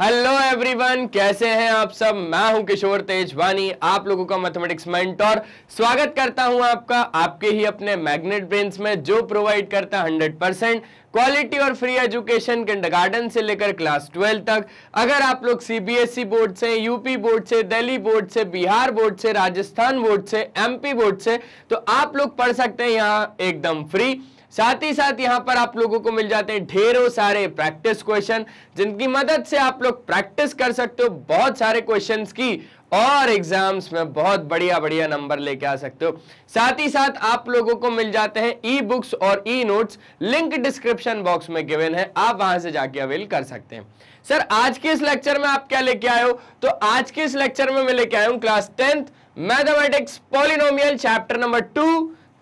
Hello everyone कैसे हैं आप सब मैं हूं किशोर तेजवानी आप लोगों का मैथमेटिक्स मेंटोर स्वागत करता हूं आपका आपके ही अपने मैग्नेट ब्रेन्स में जो प्रोवाइड करता है 100 परसेंट क्वालिटी और फ्री एजुकेशन किंडरगार्टन से लेकर क्लास ट्वेल्व तक अगर आप लोग सीबीएसई बोर्ड e से यूपी बोर्ड से दिल्ली बोर्ड से बिहार बोर्ड से राजस्थान बोर्ड से एमपी बोर्ड से तो आप लोग पढ़ सकते हैं यहाँ एकदम फ्री साथ ही साथ यहां पर आप लोगों को मिल जाते हैं ढेरों सारे प्रैक्टिस क्वेश्चन जिनकी मदद से आप लोग प्रैक्टिस कर सकते हो बहुत सारे क्वेश्चंस की और एग्जाम्स में बहुत बढ़िया बढ़िया नंबर लेके आ सकते हो साथ ही साथ आप लोगों को मिल जाते हैं ई बुक्स और e notes link description box में गिवेन है आप वहां से जाके अवेल कर सकते हैं सर आज के इस लेक्चर में आप क्या लेके आए हो तो आज के इस लेक्चर में मैं लेके आया class tenth mathematics polynomial chapter number two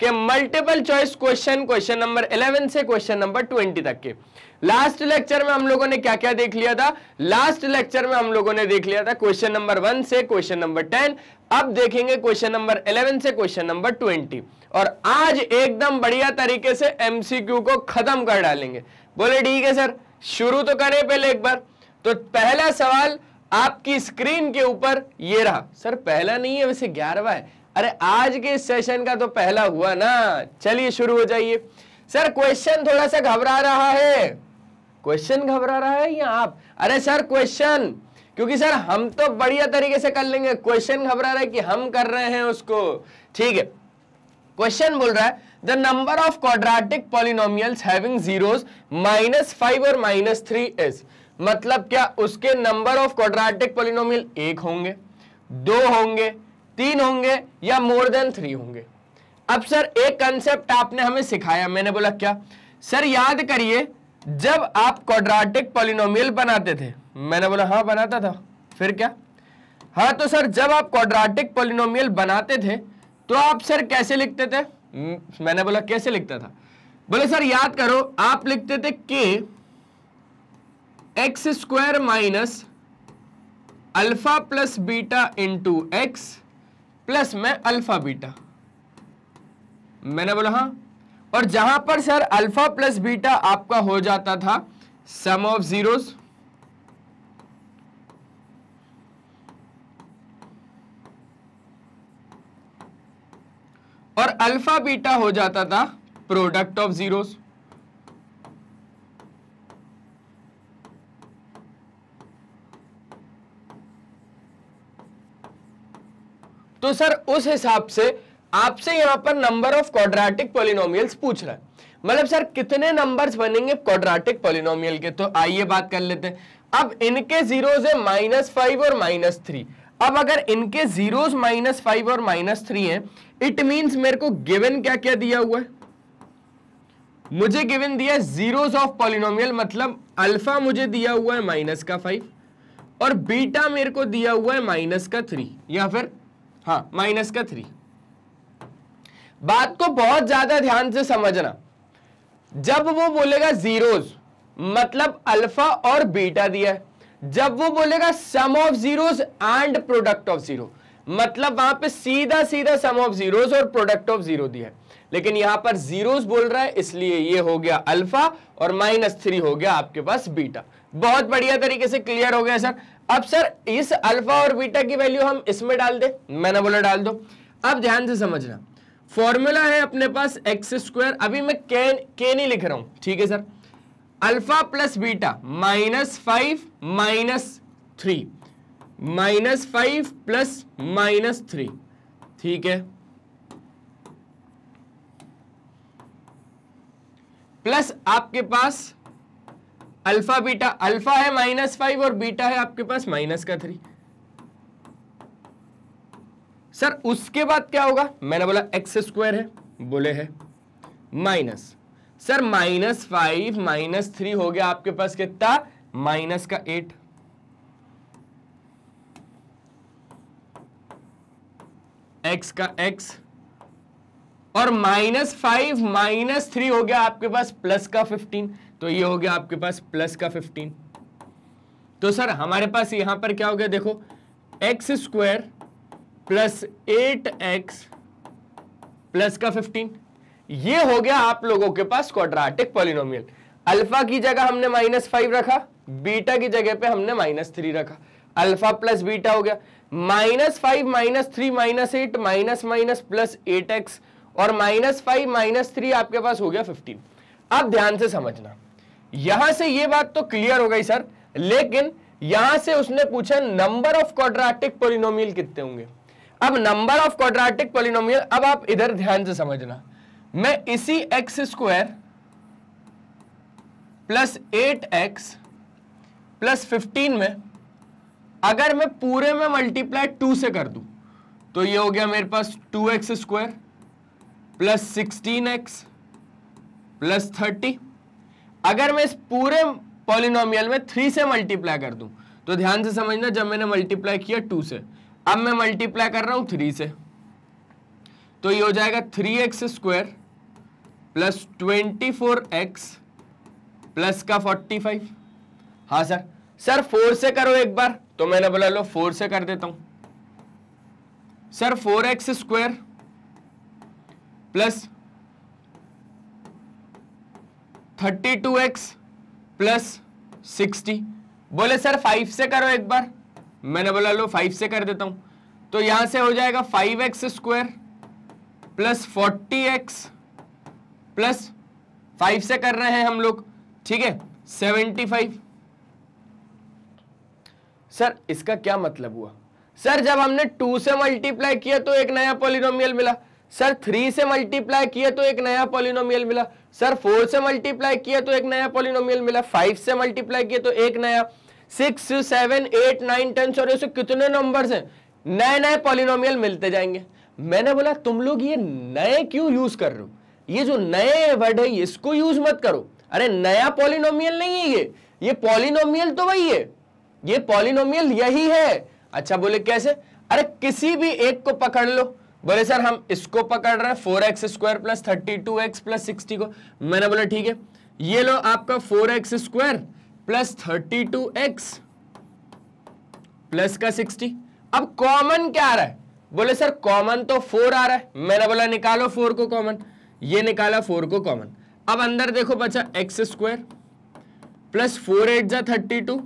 के multiple choice question question number 11 से क्वेश्चन नंबर 20 तक के लास्ट लेक्चर में हम लोगों ने क्या क्या देख लिया था लास्ट लेक्चर में हम लोगों ने देख लिया था क्वेश्चन नंबर वन से क्वेश्चन नंबर टेन अब देखेंगे क्वेश्चन नंबर इलेवन से क्वेश्चन नंबर ट्वेंटी और आज एकदम बढ़िया तरीके से एमसीक्यू को खत्म कर डालेंगे बोले ठीक है सर शुरू तो करें पहले एक बार तो पहला सवाल आपकी स्क्रीन के ऊपर ये रहा सर पहला नहीं है वैसे ग्यारहवा है अरे आज के सेशन का तो पहला हुआ ना चलिए शुरू हो जाइए सर क्वेश्चन थोड़ा सा घबरा रहा है क्वेश्चन घबरा रहा है या आप अरे सर क्वेश्चन क्योंकि सर हम तो बढ़िया तरीके से कर लेंगे क्वेश्चन घबरा रहा है कि हम कर रहे हैं उसको ठीक है क्वेश्चन बोल रहा है the number of quadratic polynomials having zeros minus five और माइनस थ्री इज मतलब क्या उसके नंबर ऑफ क्वाड्रेटिक पॉलिनोमियल एक होंगे दो होंगे तीन होंगे या मोर देन थ्री होंगे अब सर एक कंसेप्ट आपने हमें सिखाया मैंने बोला क्या सर याद करिए जब आप क्वाड्रेटिक पॉलिनोमियल बनाते थे मैंने बोला हाँ बनाता था फिर क्या हाँ तो सर जब आप क्वाड्रेटिक पॉलिनोमियल बनाते थे तो आप सर कैसे लिखते थे हम्म, मैंने बोला कैसे लिखता था बोले सर याद करो आप लिखते थे के x square minus alpha plus beta into x plus में अल्फा बीटा मैंने बोला हाँ और जहां पर सर अल्फा प्लस बीटा आपका हो जाता था सम ऑफ जीरोस और अल्फा बीटा हो जाता था प्रोडक्ट ऑफ जीरोस तो सर उस हिसाब से आपसे यहां पर नंबर ऑफ क्वाड्रेटिक पोलिनोमियल्स पूछ रहा है मतलब सर कितने नंबर्स बनेंगे क्वाड्रेटिक पोलिनोमियल के तो आइए बात कर लेते हैं अब इनके जीरोज है माइनस फाइव और माइनस थ्री अब अगर इनके जीरोज माइनस फाइव और माइनस थ्री है इट मीन्स मेरे को गिवन क्या क्या दिया हुआ है मुझे गिवन दिया जीरोज ऑफ पॉलिनोमियल मतलब अल्फा मुझे दिया हुआ है माइनस का फाइव और बीटा मेरे को दिया हुआ है माइनस का थ्री या फिर हाँ माइनस का थ्री बात को बहुत ज्यादा ध्यान से समझना जब वो बोलेगा जीरोज मतलब अल्फा और बीटा दिया है जब वो बोलेगा sum of zeros and product of zero मतलब वहां पे सीधा सीधा सम ऑफ जीरोज और प्रोडक्ट ऑफ जीरो दिया है लेकिन यहां पर जीरोज बोल रहा है इसलिए ये हो गया अल्फा और माइनस थ्री हो गया आपके पास बीटा बहुत बढ़िया तरीके से क्लियर हो गया सर अब सर इस अल्फा और बीटा की वैल्यू हम इसमें डाल दे मैंने बोला डाल दो अब ध्यान से समझना फॉर्मूला है अपने पास एक्स स्क्वायर अभी मैं के के नहीं लिख रहा हूं ठीक है sir alpha plus beta minus five minus three minus five plus minus three ठीक है प्लस आपके पास अल्फा बीटा अल्फा है माइनस फाइव और बीटा है आपके पास माइनस का थ्री सर उसके बाद क्या होगा मैंने बोला एक्स स्क्वायर है बोले है minus sir minus five minus three हो गया आपके पास कितना माइनस का एट एक्स का एक्स और माइनस फाइव माइनस थ्री हो गया आपके पास प्लस का फिफ्टीन तो ये हो गया आपके पास प्लस का फिफ्टीन तो सर हमारे पास यहां पर क्या हो गया देखो x square plus eight x plus का फिफ्टीन ये हो गया आप लोगों के पास क्वाड्राटिक पॉलिनोमियल अल्फा की जगह हमने माइनस फाइव रखा बीटा की जगह पे हमने माइनस थ्री रखा अल्फा प्लस बीटा हो गया minus five minus three minus eight minus minus plus eight x और माइनस फाइव माइनस थ्री आपके पास हो गया फिफ्टीन आप ध्यान से समझना यहां से यह बात तो क्लियर हो गई सर लेकिन यहां से उसने पूछा नंबर ऑफ क्वाड्रेटिक पोलिनोमियल कितने होंगे अब नंबर ऑफ क्वाड्रेटिक पोलिनोमियल अब आप इधर ध्यान से समझना मैं इसी x square plus eight x plus fifteen में अगर मैं पूरे में मल्टीप्लाई टू से कर दूं तो ये हो गया मेरे पास two x square plus sixteen x plus thirty अगर मैं इस पूरे पॉलिनोमियल में थ्री से मल्टीप्लाई कर दूं तो ध्यान से समझना जब मैंने मल्टीप्लाई किया टू से अब मैं मल्टीप्लाई कर रहा हूं थ्री से तो ये हो जाएगा three x square plus twenty four x plus का फोर्टी फाइव हाँ सर सर फोर से करो एक बार तो मैंने बोला लो फोर से कर देता हूं sir four x square plus thirty two x plus sixty बोले सर फाइव से करो एक बार मैंने बोला लो फाइव से कर देता हूं तो यहां से हो जाएगा five x square plus forty x plus five से कर रहे हैं हम लोग ठीक है सेवेंटी फाइव सर इसका क्या मतलब हुआ सर जब हमने टू से मल्टीप्लाई किया तो एक नया पोलिनोमियल मिला सर थ्री से मल्टीप्लाई किया तो एक नया पोलिनोमियल मिला सर फोर से मल्टीप्लाई किया तो एक नया पोलिनोमियल मिला फाइव से मल्टीप्लाई किया तो एक नया six seven eight nine ten sorry ऐसे कितने नंबर है नए नए पोलिनोमियल मिलते जाएंगे मैंने बोला तुम लोग ये नए क्यों यूज कर रहे हो ये जो नए वर्ड है इसको यूज मत करो अरे नया पॉलिनोमियल नहीं है ये ये पॉलिनोमियल तो वही है ये पॉलिनोमियल यही है अच्छा बोले कैसे अरे किसी भी एक को पकड़ लो बोले सर हम इसको पकड़ रहे हैं four x square plus thirty two x plus sixty को मैंने बोला ठीक है ये लो आपका four x square plus thirty two x plus का सिक्सटी अब कॉमन क्या आ रहा है बोले सर कॉमन तो फोर आ रहा है मैंने बोला निकालो फोर को कॉमन ये निकाला फोर को कॉमन अब अंदर देखो बच्चा x square plus four eight जा थर्टी टू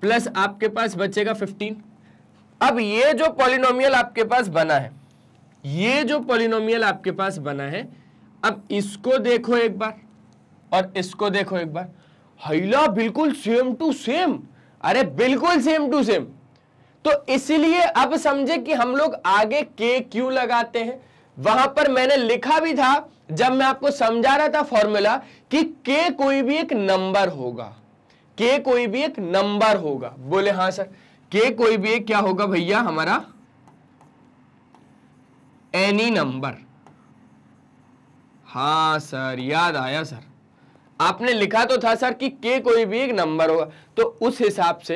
प्लस आपके पास बचेगा फिफ्टीन अब ये जो पॉलिनोमियल आपके पास बना है ये जो पॉलिनोमियल आपके पास बना है अब इसको देखो एक बार और इसको देखो एक बार हिला बिल्कुल सेम टू सेम अरे बिल्कुल सेम टू सेम तो इसलिए अब समझे कि हम लोग आगे के क्यों लगाते हैं वहां पर मैंने लिखा भी था जब मैं आपको समझा रहा था फॉर्मूला कि के कोई भी एक नंबर होगा के कोई भी एक नंबर होगा बोले हाँ सर के कोई भी एक क्या होगा भैया हमारा एनी नंबर हाँ सर याद आया सर आपने लिखा तो था सर कि के कोई भी एक नंबर होगा तो उस हिसाब से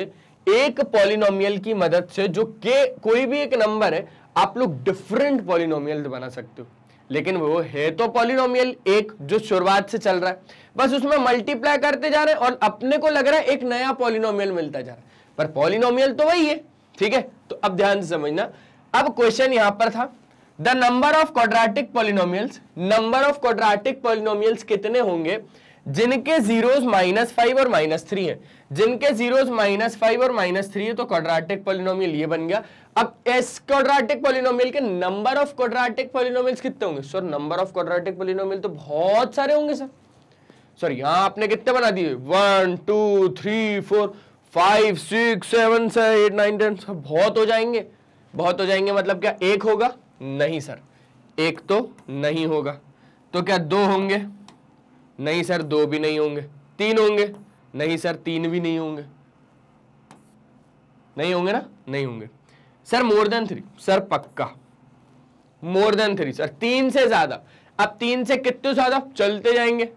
एक पॉलिनोमियल की मदद से जो के कोई भी एक नंबर है आप लोग डिफरेंट पॉलिनोमियल बना सकते हो लेकिन वो है तो पॉलिनोमियल एक जो शुरुआत से चल रहा है बस उसमें मल्टीप्लाई करते जा रहे हैं और अपने को लग रहा है एक नया पॉलिनोमियल मिलता जा रहा है पर पॉलिनोमियल तो वही है ठीक है तो अब ध्यान से समझना अब क्वेश्चन यहां पर था the number of quadratic polynomials number of quadratic polynomials कितने होंगे जिनके जीरोस माइनस फाइव और माइनस थ्री है जिनके जीरोस माइनस फाइव और माइनस थ्री है तो क्वाड्रेटिक पोलिनोमियल ये बन गया अब एस क्वाड्रेटिक पोलिनोमियल के नंबर ऑफ क्वाड्रेटिक पोलिनोमियल्स कितने होंगे sir number of quadratic polynomial तो बहुत सारे होंगे सर सर यहां आपने कितने बना दिए one two three four five six seven eight nine ten बहुत हो जाएंगे बहुत हो जाएंगे मतलब क्या एक होगा नहीं सर एक तो नहीं होगा तो क्या दो होंगे नहीं सर दो भी नहीं होंगे तीन होंगे नहीं सर तीन भी नहीं होंगे नहीं होंगे ना नहीं होंगे sir more than three sir पक्का मोर देन थ्री सर तीन से ज्यादा अब तीन से कितने ज्यादा चलते जाएंगे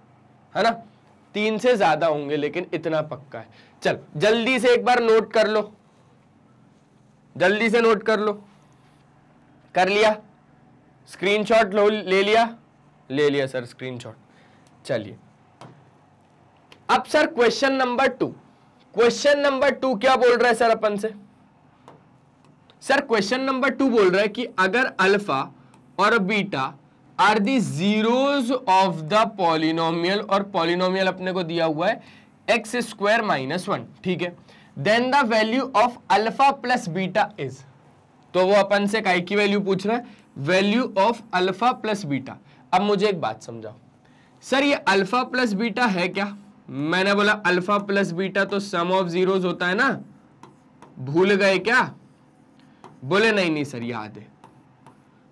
है ना तीन से ज्यादा होंगे लेकिन इतना पक्का है चल जल्दी से एक बार नोट कर लो जल्दी से नोट कर लो कर लिया स्क्रीनशॉट ले लिया ले लिया सर स्क्रीनशॉट चलिए अब sir question number two question number two क्या बोल रहा है सर अपन से सर क्वेश्चन नंबर टू बोल रहा है कि अगर अल्फा और beta are the zeros of the polynomial और पॉलिनोमियल अपने को दिया हुआ है एक्स स्क्वायर माइनस वन ठीक है then the value of alpha plus beta is तो वो अपन से काई की वैल्यू पूछ रहा है value of alpha plus beta अब मुझे एक बात समझाओ सर ये अल्फा प्लस बीटा है क्या मैंने बोला अल्फा प्लस बीटा तो सम ऑफ जीरोज होता है ना भूल गए क्या बोले नहीं नहीं सर याद है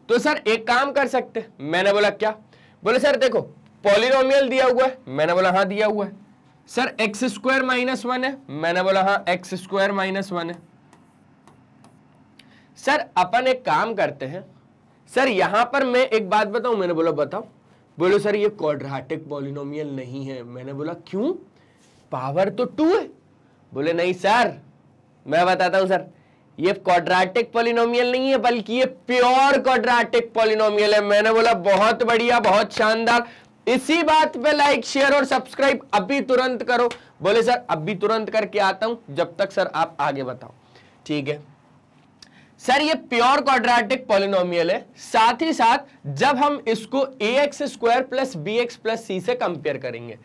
तो सर एक काम कर सकते मैंने बोला क्या बोले सर देखो पॉलिनोमियल दिया हुआ है मैंने बोला हाँ दिया हुआ है sir x square minus one है मैंने बोला हाँ एक्स स्क्वायर माइनस वन है सर अपन एक काम करते हैं सर यहां पर मैं एक बात बताऊं मैंने बोला बताओ बोलो सर ये क्वाड्रेटिक पॉलिनोमियल नहीं है मैंने बोला क्यों पावर तो टू है बोले नहीं सर मैं बताता हूं सर ये क्वाड्रेटिक पॉलिनोमियल नहीं है बल्कि ये प्योर क्वाड्रेटिक पॉलिनोमियल है मैंने बोला बहुत बढ़िया बहुत शानदार इसी बात पे लाइक शेयर और सब्सक्राइब अभी तुरंत करो बोले सर अभी तुरंत करके आता हूं जब तक सर आप आगे बताओ ठीक है सर ये प्योर क्वाड्रेटिक पॉलिनोमियल है साथ ही साथ जब हम इसको a x square plus B x plus सी से कंपेयर करेंगे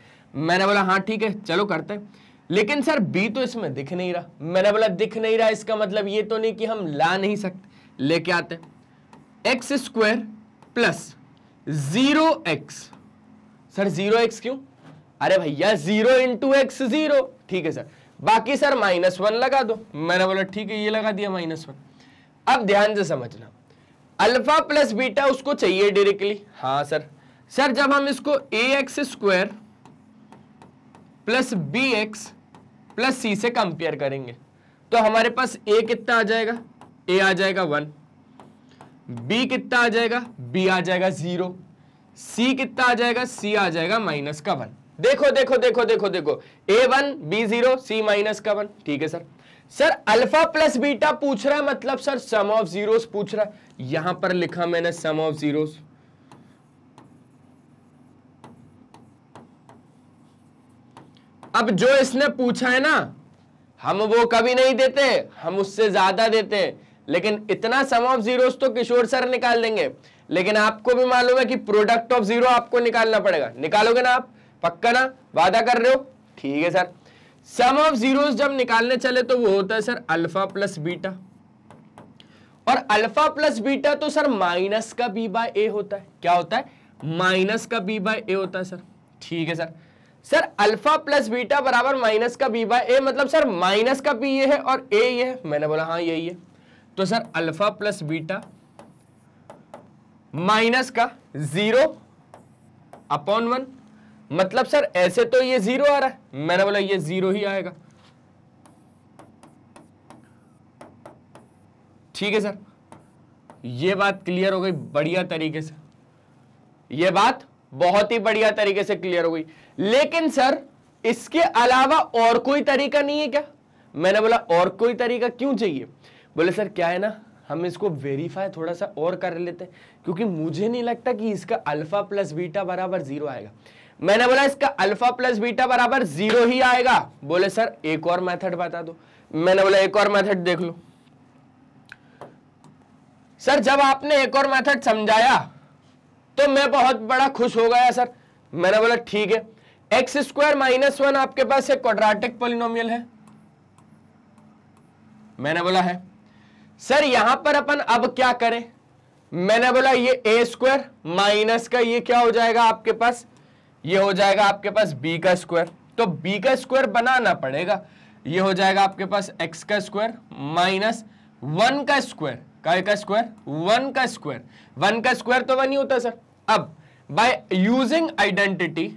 मैंने बोला हाँ ठीक है चलो करते हैं लेकिन सर बी तो इसमें दिख नहीं रहा मैंने बोला दिख नहीं रहा इसका मतलब ये तो नहीं कि हम ला नहीं सकते लेके आते x square plus zero x sir zero x क्यों अरे भैया जीरो इंटू एक्स जीरो ठीक है सर बाकी सर माइनस वन लगा दो मैंने बोला ठीक है ये लगा दिया माइनस वन अब ध्यान से समझना अल्फा प्लस बीटा उसको चाहिए डायरेक्टली हाँ सर सर जब हम इसको a x square plus B x plus सी से कंपेयर करेंगे तो हमारे पास ए कितना आ जाएगा ए आ जाएगा वन बी कितना आ जाएगा बी आ जाएगा जीरो सी कितना आ जाएगा सी आ जाएगा माइनस का वन देखो देखो देखो देखो देखो a one b zero c minus का वन ठीक है sir sir alpha plus beta पूछ रहा है मतलब सर सम ऑफ जीरोस पूछ रहा है यहां पर लिखा मैंने सम ऑफ जीरोस अब जो इसने पूछा है ना हम वो कभी नहीं देते हम उससे ज्यादा देते लेकिन इतना सम ऑफ जीरोस तो किशोर सर निकाल देंगे लेकिन आपको भी मालूम है कि प्रोडक्ट ऑफ जीरो आपको निकालना पड़ेगा निकालोगे ना आप पक्का ना वादा कर रहे हो ठीक है सर सम ऑफ जीरोस जब निकालने चले तो वो होता है सर अल्फा प्लस बीटा और अल्फा प्लस बीटा तो सर माइनस का बी बाय ए होता है क्या होता है माइनस का बी बाय ए होता है सर ठीक है sir sir alpha plus beta बराबर माइनस का बी बाय ए मतलब सर माइनस का बी ये है और ए ये है मैंने बोला हाँ यही है तो sir alpha plus beta minus का जीरो अपॉन वन मतलब सर ऐसे तो ये जीरो आ रहा है मैंने बोला ये जीरो ही आएगा ठीक है सर ये बात क्लियर हो गई बढ़िया तरीके से ये बात बहुत ही बढ़िया तरीके से क्लियर हो गई लेकिन सर इसके अलावा और कोई तरीका नहीं है क्या मैंने बोला और कोई तरीका क्यों चाहिए बोले सर क्या है ना हम इसको वेरीफाई थोड़ा सा और कर लेते हैं क्योंकि मुझे नहीं लगता कि इसका अल्फा प्लस बीटा बराबर जीरो आएगा मैंने बोला इसका अल्फा प्लस बीटा बराबर जीरो ही आएगा बोले सर एक और मेथड बता दो मैंने बोला एक और मेथड देख लो सर जब आपने एक और मेथड समझाया तो मैं बहुत बड़ा खुश हो गया सर मैंने बोला ठीक है एक्स स्क्वायर माइनस वन आपके पास एक क्वाड्रेटिक पोलिनोमियल है मैंने बोला है सर यहां पर अपन अब क्या करें मैंने बोला ये ए स्क्वायर माइनस का ये क्या हो जाएगा आपके पास ये हो जाएगा आपके पास बी का स्क्वायर तो बी का स्क्वायर बनाना पड़ेगा ये हो जाएगा आपके पास एक्स का स्क्वायर माइनस वन का स्क्वायर काय का स्क्वायर वन का स्क्वायर वन का स्क्वायर तो वन ही होता सर अब बाय यूजिंग आइडेंटिटी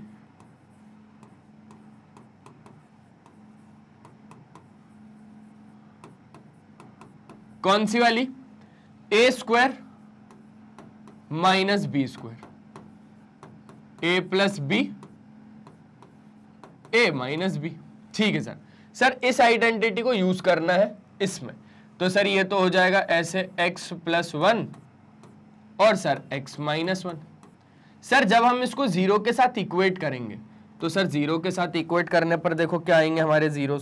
कौन सी वाली a square minus b square a plus b a minus b ठीक है सर सर इस आइडेंटिटी को यूज करना है इसमें तो सर ये तो हो जाएगा ऐसे x प्लस वन और sir x minus one sir जब हम इसको जीरो के साथ इक्वेट करेंगे तो सर जीरो के साथ इक्वेट करने पर देखो क्या आएंगे हमारे जीरो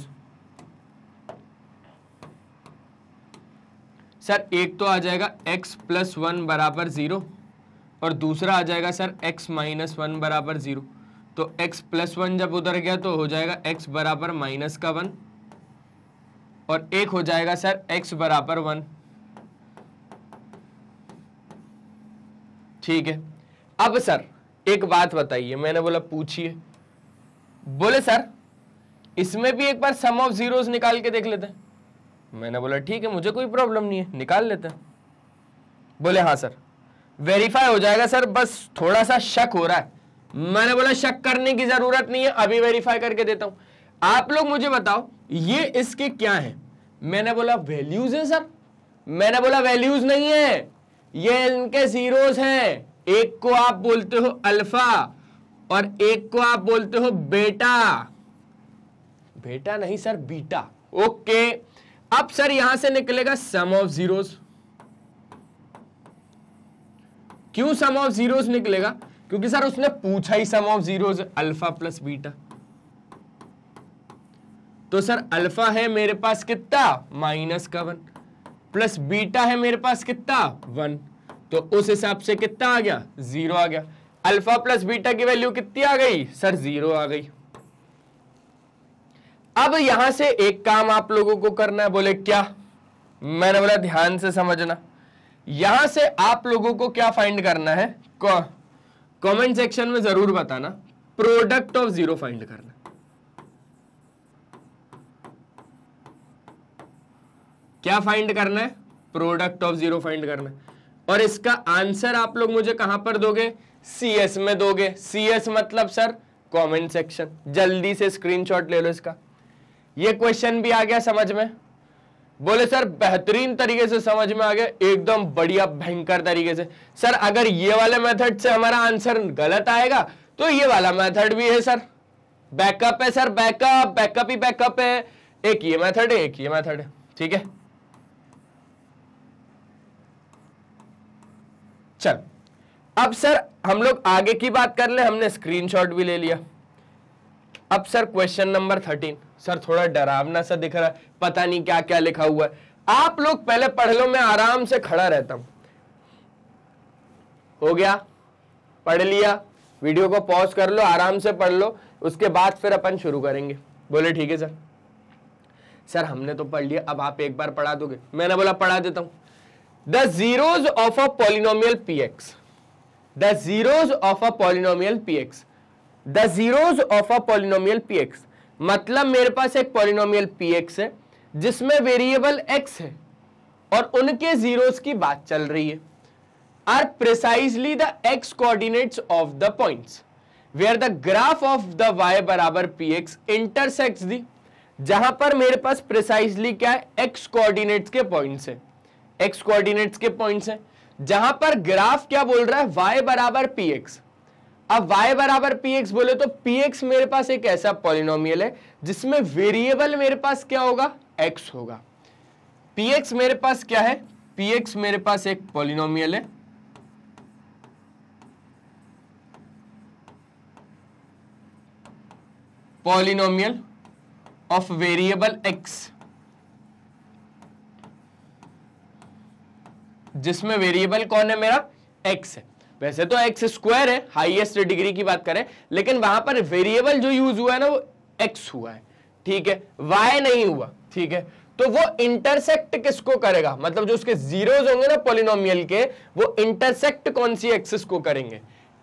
सर एक तो आ जाएगा x प्लस वन बराबर जीरो और दूसरा आ जाएगा सर x माइनस वन बराबर ज़ीरो तो x प्लस वन जब उधर गया तो हो जाएगा x बराबर माइनस का वन और एक हो जाएगा सर x बराबर वन ठीक है अब सर एक बात बताइए मैंने बोला पूछिए बोले सर इसमें भी एक बार सम ऑफ जीरोस निकाल के देख लेते हैं मैंने बोला ठीक है मुझे कोई प्रॉब्लम नहीं है निकाल लेते हैं बोले हाँ सर वेरीफाई हो जाएगा सर बस थोड़ा सा शक हो रहा है मैंने बोला शक करने की जरूरत नहीं है अभी वेरीफाई करके देता हूं आप लोग मुझे बताओ ये इसके क्या है मैंने बोला वैल्यूज है सर मैंने बोला वैल्यूज नहीं है ये इनके जीरोस हैं एक को आप बोलते हो अल्फा और एक को आप बोलते हो बेटा बेटा नहीं सर बीटा ओके अब सर यहां से निकलेगा सम ऑफ जीरोस क्यों सम ऑफ जीरोस निकलेगा क्योंकि सर उसने पूछा ही sum of zeros alpha plus beta तो सर अल्फा है मेरे पास कितना माइनस का वन प्लस बीटा है मेरे पास कितना वन तो उस हिसाब से कितना आ गया जीरो आ गया अल्फा प्लस बीटा की वैल्यू कितनी आ गई सर जीरो आ गई अब यहां से एक काम आप लोगों को करना है बोले क्या मैंने बोला ध्यान से समझना यहां से आप लोगों को क्या फाइंड करना है कमेंट सेक्शन में जरूर बताना प्रोडक्ट ऑफ जीरो फाइंड करना क्या फाइंड करना है प्रोडक्ट ऑफ जीरो फाइंड करना है और इसका आंसर आप लोग मुझे कहां पर दोगे सीएस में दोगे सीएस मतलब सर कमेंट सेक्शन जल्दी से स्क्रीनशॉट ले लो इसका ये क्वेश्चन भी आ गया समझ में बोले सर बेहतरीन तरीके से समझ में आ गया एकदम बढ़िया भयंकर तरीके से सर अगर ये वाले मेथड से हमारा आंसर गलत आएगा तो ये वाला मेथड भी है सर बैकअप है सर बैकअप बैकअप ही बैकअप है एक ये मेथड है एक ये मेथड है ठीक है चल अब सर हम लोग आगे की बात कर ले हमने स्क्रीनशॉट भी ले लिया अब sir question number thirteen sir थोड़ा डरावना सा दिख रहा है पता नहीं क्या क्या लिखा हुआ है आप लोग पहले पढ़ लो मैं आराम से खड़ा रहता हूं हो गया पढ़ लिया वीडियो को पॉज कर लो आराम से पढ़ लो उसके बाद फिर अपन शुरू करेंगे बोले ठीक है सर सर हमने तो पढ़ लिया अब आप एक बार पढ़ा दोगे मैंने बोला पढ़ा देता हूं the zeros of a polynomial p x the zeros of a polynomial p x the zeros of a polynomial p x मतलब मेरे पास एक पोलिनोमियल पी एक्स है जिसमें वेरिएबल एक्स है और उनके जीरोज की बात चल रही है are precisely the x coordinates of the points where the graph of the y बराबर पी एक्स इंटरसेक्ट दी जहां पर मेरे पास प्रिसाइजली क्या है एक्स कोऑर्डिनेट्स के पॉइंट्स है एक्स कोऑर्डिनेट्स के पॉइंट्स है जहां पर ग्राफ क्या बोल रहा है वाई बराबर पी एक्स अब y बराबर px बोले तो px मेरे पास एक ऐसा पॉलिनोमियल है जिसमें वेरिएबल मेरे पास क्या होगा x होगा px मेरे पास क्या है px मेरे पास एक पॉलिनोमियल है पॉलिनोमियल ऑफ वेरिएबल x जिसमें वेरिएबल कौन है मेरा x है वैसे तो एक्स स्क्वायर है हाईएस्ट डिग्री की बात करें लेकिन वहां पर वेरिएबल जो यूज हुआ है ना वो एक्स हुआ है ठीक है वाई नहीं हुआ ठीक है तो वो इंटरसेक्ट किसको करेगा मतलब जो उसके जीरोज होंगे ना पोलिनोमियल के वो इंटरसेक्ट कौन सी एक्सिस को करेंगे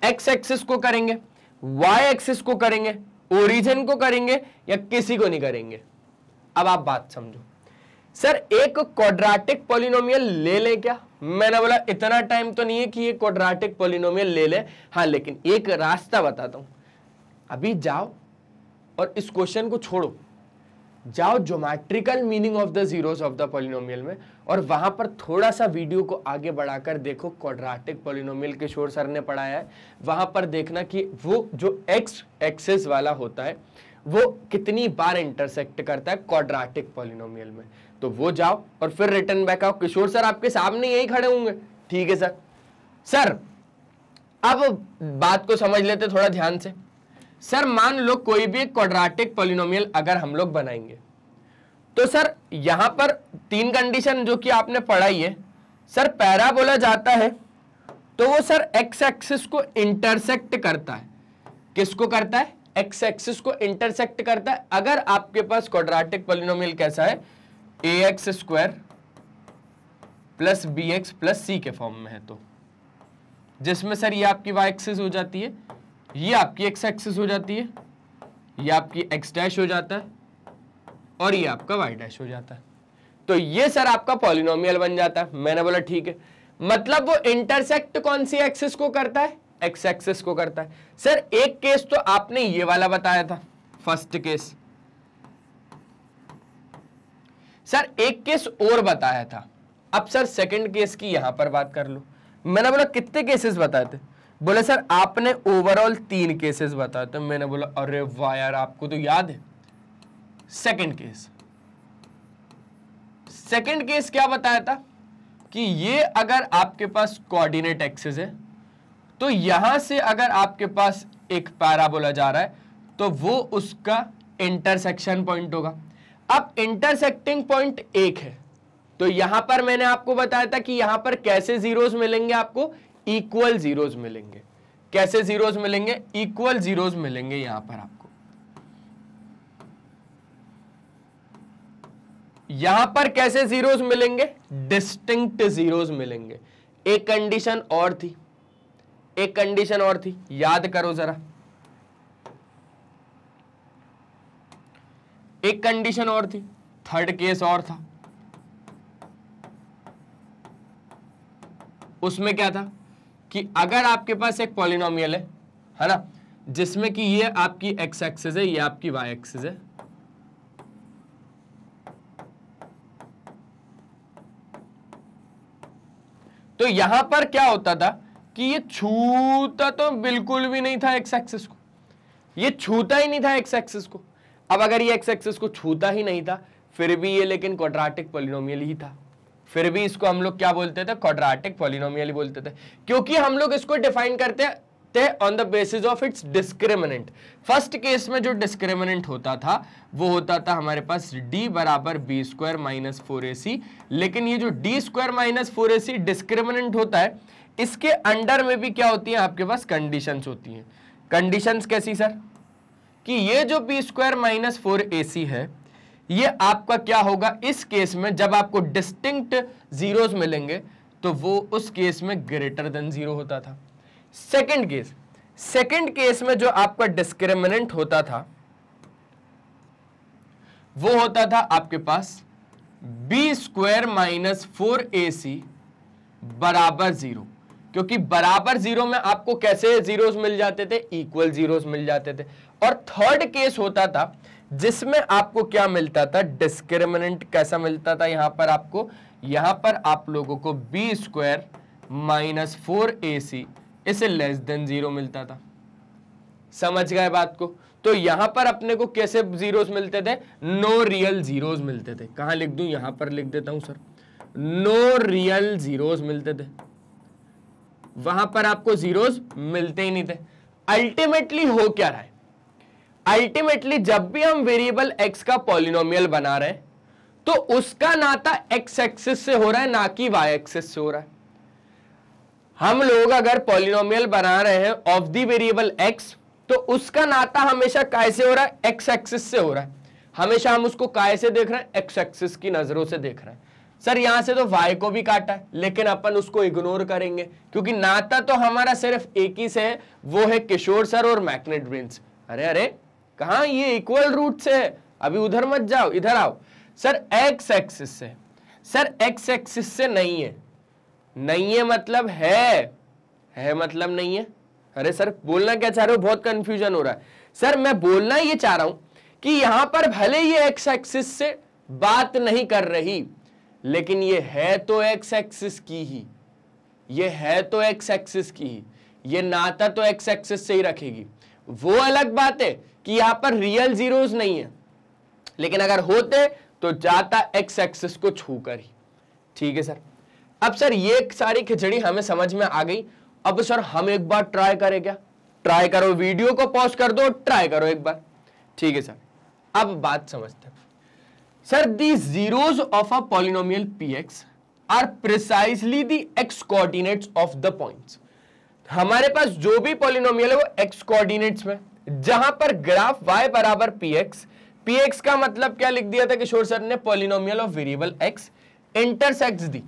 एक्स एक्सिस को करेंगे वाई एक्सिस को करेंगे ओरिजिन को करेंगे या किसी को नहीं करेंगे अब आप बात समझो सर एक क्वाड्रेटिक पोलिनोमियल ले लें क्या मैंने बोला इतना टाइम तो नहीं है कि ये क्वाड्रेटिक पोलिनोमियल ले ले हाँ लेकिन एक रास्ता बताता हूँ अभी जाओ और इस क्वेश्चन को छोड़ो जाओ geometrical meaning of the zeros of the polynomial में और वहां पर थोड़ा सा वीडियो को आगे बढ़ाकर देखो क्वाड्रेटिक पोलिनोमियल किशोर सर ने पढ़ाया है वहां पर देखना कि वो जो एक्स एक्सेस वाला होता है वो कितनी बार इंटरसेक्ट करता है क्वाड्रेटिक पोलिनोमियल में तो वो जाओ और फिर रिटर्न बैक आओ किशोर सर आपके सामने यही खड़े होंगे ठीक है सर सर अब बात को समझ लेते थोड़ा ध्यान से सर मान लो कोई भी एक क्वाड्रेटिक पॉलिनोमियल अगर हम लोग बनाएंगे तो सर यहां पर तीन कंडीशन जो कि आपने पढ़ाई है सर पैरा बोला जाता है तो वो सर एक्स एक्सिस को इंटरसेक्ट करता है किसको करता है एक्स एक्सिस को इंटरसेक्ट करता है अगर आपके पास क्वाड्रेटिक पॉलिनोमियल कैसा है a x square plus B x plus c के फॉर्म में है तो जिसमें सर ये आपकी वाई एक्सेस हो जाती है ये आपकी एक्स एक्सेस हो जाती है ये आपकी एक्स डैश हो जाता है और ये आपका वाई डैश हो जाता है तो ये सर आपका पॉलिनोमियल बन जाता है मैंने बोला ठीक है मतलब वो इंटरसेक्ट कौन सी एक्सेस को करता है एक्स एक्सेस को करता है सर एक केस तो आपने ये वाला बताया था फर्स्ट केस सर एक केस और बताया था अब सर सेकंड केस की यहां पर बात कर लो मैंने बोला कितने केसेस बताए थे बोले सर आपने ओवरऑल तीन केसेस बताए थे मैंने बोला अरे वाह यार आपको तो याद है सेकंड केस सेकंड केस क्या बताया था कि ये अगर आपके पास कोऑर्डिनेट एक्सेस है तो यहां से अगर आपके पास एक बोला जा रहा है तो वो उसका इंटरसेक्शन पॉइंट होगा अब इंटरसेक्टिंग पॉइंट एक है तो यहां पर मैंने आपको बताया था कि यहां पर कैसे जीरोस मिलेंगे आपको इक्वल जीरोस मिलेंगे कैसे जीरोस मिलेंगे इक्वल जीरोस मिलेंगे यहां पर आपको यहां पर कैसे जीरोस मिलेंगे डिस्टिंक्ट जीरोस मिलेंगे एक कंडीशन और थी एक कंडीशन और थी याद करो जरा एक कंडीशन और थी थर्ड केस और था उसमें क्या था कि अगर आपके पास एक पॉलिनोमियल है है ना जिसमें कि ये आपकी एक्स एक्सिस है ये आपकी वाई एक्सेस है तो यहां पर क्या होता था कि ये छूता तो बिल्कुल भी नहीं था एक्स एक्सिस को ये छूता ही नहीं था एक्स एक्सेस को अब अगर ये एक्स एक्सिस को छूता ही नहीं था फिर भी ये लेकिन क्वाड्रेटिक पोलिनोमियल ही था फिर भी इसको हम लोग क्या बोलते थे क्वाड्रेटिक पोलिनोमियल बोलते थे क्योंकि हम लोग इसको डिफाइन करते थे on the basis of its discriminant first case में जो डिस्क्रिमिनेंट होता था वो होता था हमारे पास डी बराबर b square minus four a c लेकिन ये जो D square minus four a c discriminant होता है इसके अंडर में भी क्या होती है आपके पास कंडीशंस होती हैं कंडीशंस कैसी सर कि ये जो b square minus four a c है ये आपका क्या होगा इस केस में जब आपको डिस्टिंक्ट जीरोस मिलेंगे तो वो उस केस में ग्रेटर देन जीरो होता था सेकंड केस सेकंड केस में जो आपका डिस्क्रिमिनेंट होता था वो होता था आपके पास b square minus four a c बराबर जीरो क्योंकि बराबर जीरो में आपको कैसे जीरोस मिल जाते थे इक्वल जीरोस मिल जाते थे और थर्ड केस होता था जिसमें आपको क्या मिलता था डिस्क्रिमिनेंट कैसा मिलता था यहां पर आपको यहां पर आप लोगों को b square minus four a c इसे लेस देन जीरो मिलता था समझ गए बात को तो यहां पर अपने को कैसे जीरोस मिलते थे नो रियल जीरोस मिलते थे कहा लिख दू यहां पर लिख देता हूं सर नो रियल जीरोस मिलते थे वहां पर आपको जीरोस मिलते ही नहीं थे अल्टीमेटली हो क्या रहा है अल्टीमेटली जब भी हम वेरिएबल एक्स का पॉलिनोमियल बना रहे हैं तो उसका नाता एक्स एक्सिस से हो रहा है ना कि वाई एक्सिस से हो रहा है हम लोग अगर पॉलिनोमियल बना रहे हैं ऑफ दी वेरिएबल एक्स तो उसका नाता हमेशा कैसे हो रहा है एक्स एक्सिस से हो रहा है हमेशा हम उसको कैसे देख रहे हैं एक्स एक्सिस की नजरों से देख रहे हैं सर यहां से तो वाई को भी काटा है लेकिन अपन उसको इग्नोर करेंगे क्योंकि नाता तो हमारा सिर्फ एक ही से है वो है किशोर सर और मैग्नेट ब्रिंस अरे अरे कहा ये इक्वल रूट से है अभी उधर मत जाओ इधर आओ सर एक्स एक्सिस से सर एक्स एक्सिस से नहीं है नहीं है मतलब है है मतलब नहीं है अरे सर बोलना क्या चाह रहे हो बहुत कंफ्यूजन हो रहा है सर मैं बोलना ये चाह रहा हूं कि यहां पर भले ये एक्स एक्सिस से बात नहीं कर रही लेकिन ये है तो एक्स एक्सिस की ही ये है तो एक्स एक्सिस की ही ये नाता तो एक्स एक्सिस से ही रखेगी वो अलग बात है कि यहां पर रियल जीरोस नहीं है लेकिन अगर होते तो जाता एक्स एक्सिस को छू ही ठीक है सर अब सर ये सारी खिचड़ी हमें समझ में आ गई अब सर हम एक बार ट्राई करें क्या ट्राई करो वीडियो को पॉज कर दो ट्राई करो एक बार ठीक है सर अब बात समझते हैं sir the zeros of a polynomial p x are precisely the x coordinates of the points हमारे पास जो भी पॉलिनोमियल है वो एक्स कोऑर्डिनेट्स में जहां पर ग्राफ y बराबर px px का मतलब क्या लिख दिया था किशोर सर ने polynomial of variable x intersect the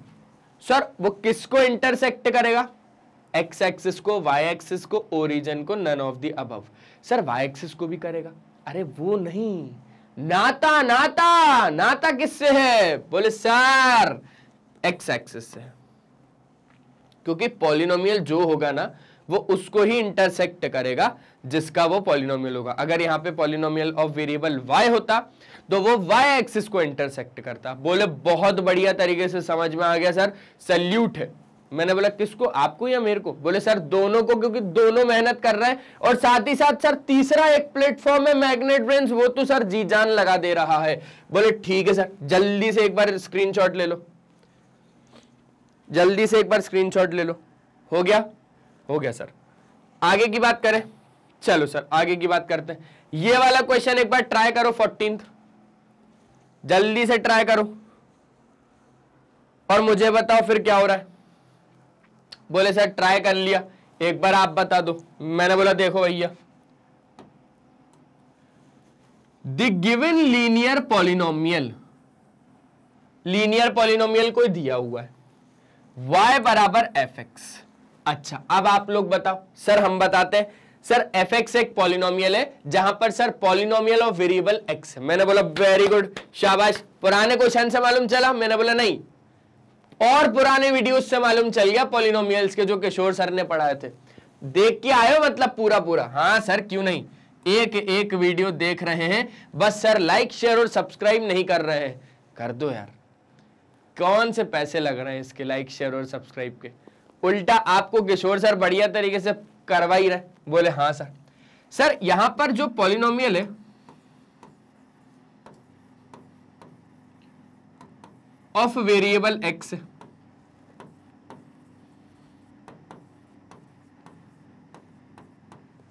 sir वो किसको इंटरसेक्ट करेगा एक्स एक्सिस को वाई एक्सिस को ओरिजन को नन ऑफ दी अब सर वाई एक्सिस को भी करेगा अरे वो नहीं नाता नाता नाता किससे है बोले सर एक्स एक्सिस से क्योंकि पॉलिनोमियल जो होगा ना वो उसको ही इंटरसेक्ट करेगा जिसका वो पॉलिनोमियल होगा अगर यहाँ पे पॉलिनोमियल ऑफ वेरिएबल y होता तो वो y एक्सिस को इंटरसेक्ट करता बोले बहुत बढ़िया तरीके से समझ में आ गया सर सल्यूट है मैंने बोला किसको आपको या मेरे को बोले सर दोनों को क्योंकि दोनों मेहनत कर रहे हैं और साथ ही साथ सर तीसरा एक प्लेटफॉर्म है मैग्नेट ब्रेन्स वो तो सर जी जान लगा दे रहा है बोले ठीक है सर जल्दी से एक बार स्क्रीनशॉट ले लो जल्दी से एक बार स्क्रीनशॉट ले लो हो गया हो गया सर आगे की बात करें चलो सर आगे की बात करते हैं ये वाला क्वेश्चन एक बार ट्राई करो फोर्टीन जल्दी से ट्राई करो और मुझे बताओ फिर क्या हो रहा है बोले सर ट्राई कर लिया एक बार आप बता दो मैंने बोला देखो भैया the given linear polynomial linear polynomial कोई दिया हुआ है y बराबर एफ एक्स अच्छा अब आप लोग बताओ सर हम बताते हैं सर एफ एक्स एक पॉलिनोमियल है जहां पर sir polynomial of variable x मैंने बोला वेरी गुड शाबाश पुराने क्वेश्चन से मालूम चला मैंने बोला नहीं और पुराने वीडियोस से मालूम चल गया पॉलिनोमियल्स के जो किशोर सर ने पढ़ाए थे देख के आयो मतलब पूरा पूरा हाँ सर क्यों नहीं एक एक वीडियो देख रहे हैं बस सर लाइक शेयर और सब्सक्राइब नहीं कर रहे हैं कर दो यार कौन से पैसे लग रहे हैं इसके लाइक शेयर और सब्सक्राइब के उल्टा आपको किशोर सर बढ़िया तरीके से करवा ही रहे बोले हाँ सर सर यहां पर जो पॉलिनोमियल है ऑफ वेरिएबल एक्स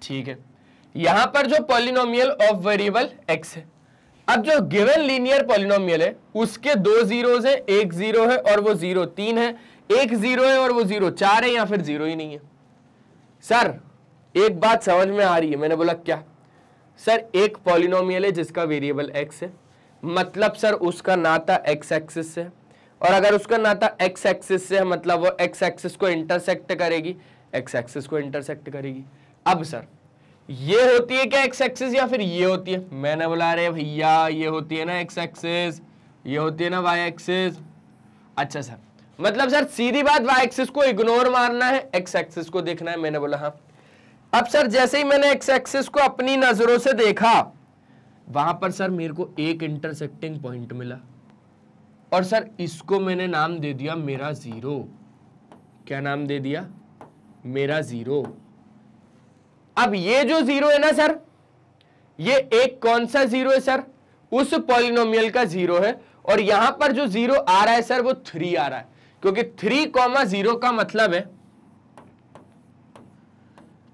ठीक है यहां पर जो पॉलिनोमियल ऑफ वेरिएबल एक्स है अब जो गिवन लीनियर पॉलिनोमियल है उसके दो जीरो हैं एक जीरो है और वो जीरो तीन है एक जीरो है और वो जीरो चार है या फिर जीरो ही नहीं है सर एक बात समझ में आ रही है मैंने बोला क्या सर एक पॉलिनोमियल है जिसका वेरिएबल एक्स है मतलब सर उसका नाता एक्स एक्सिस से और अगर उसका नाता एक्स एक्सिस से है मतलब वो एक्स एक्सिस को इंटरसेक्ट करेगी एक्स एक्सिस को इंटरसेक्ट करेगी अब सर ये होती है क्या एक्स एक्सिस या फिर ये होती है मैंने बोला अरे भैया ये होती है ना एक्स एक्सिस ये होती है ना वाई एक्सिस अच्छा सर मतलब सर सीधी बात वाई एक्सिस को इग्नोर मारना है एक्स एक्सिस को देखना है मैंने बोला हाँ अब सर जैसे ही मैंने एक्स एक्सिस को अपनी नजरों से देखा वहां पर सर मेरे को एक इंटरसेक्टिंग पॉइंट मिला और सर इसको मैंने नाम दे दिया मेरा जीरो क्या नाम दे दिया मेरा जीरो अब ये जो जीरो है ना सर ये एक कौन सा जीरो है सर उस पॉलिनोमियल का जीरो है और यहां पर जो जीरो आ रहा है सर वो थ्री आ रहा है क्योंकि थ्री कॉमा जीरो का मतलब है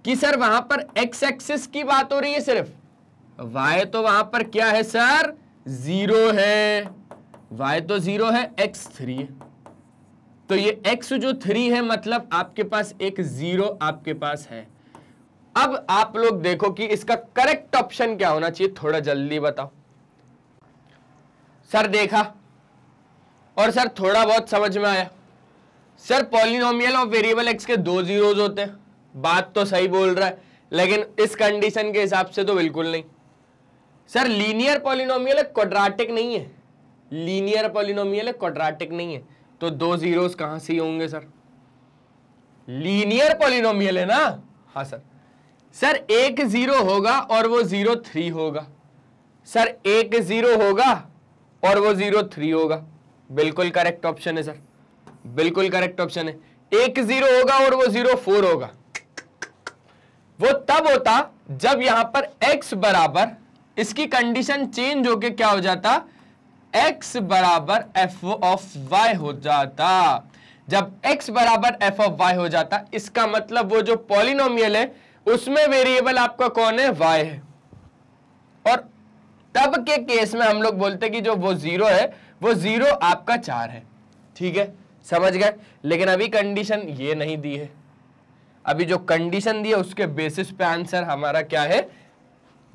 कि सर वहां पर एक्स एक्सिस की बात हो रही है सिर्फ वाई तो वहां पर क्या है सर जीरो है वाई तो जीरो है एक्स थ्री है तो ये एक्स जो थ्री है मतलब आपके पास एक जीरो आपके पास है अब आप लोग देखो कि इसका करेक्ट ऑप्शन क्या होना चाहिए थोड़ा जल्दी बताओ सर देखा और सर थोड़ा बहुत समझ में आया sir polynomial of variable x के दो जीरोज होते हैं बात तो सही बोल रहा है लेकिन इस कंडीशन के हिसाब से तो बिल्कुल नहीं सर लीनियर पॉलिनोमियल है क्वाड्रेटिक नहीं है लीनियर पॉलिनोमियल है क्वाड्रेटिक नहीं है तो दो जीरोस कहां से होंगे सर लीनियर पॉलिनोमियल है ना हाँ सर सर एक जीरो होगा और वो जीरो थ्री होगा सर एक जीरो होगा और वो जीरो थ्री होगा बिल्कुल करेक्ट ऑप्शन है सर बिल्कुल करेक्ट ऑप्शन है एक जीरो होगा और वो जीरो फोर होगा वो तब होता जब यहां पर x बराबर इसकी कंडीशन चेंज होके क्या हो जाता x बराबर एफ ऑफ y हो जाता जब x बराबर एफ ऑफ y हो जाता इसका मतलब वो जो पॉलिनोमियल है उसमें वेरिएबल आपका कौन है y है और तब के केस में हम लोग बोलते कि जो वो जीरो है वो जीरो आपका चार है ठीक है समझ गए लेकिन अभी कंडीशन ये नहीं दी है अभी जो कंडीशन दी है उसके बेसिस पे आंसर हमारा क्या है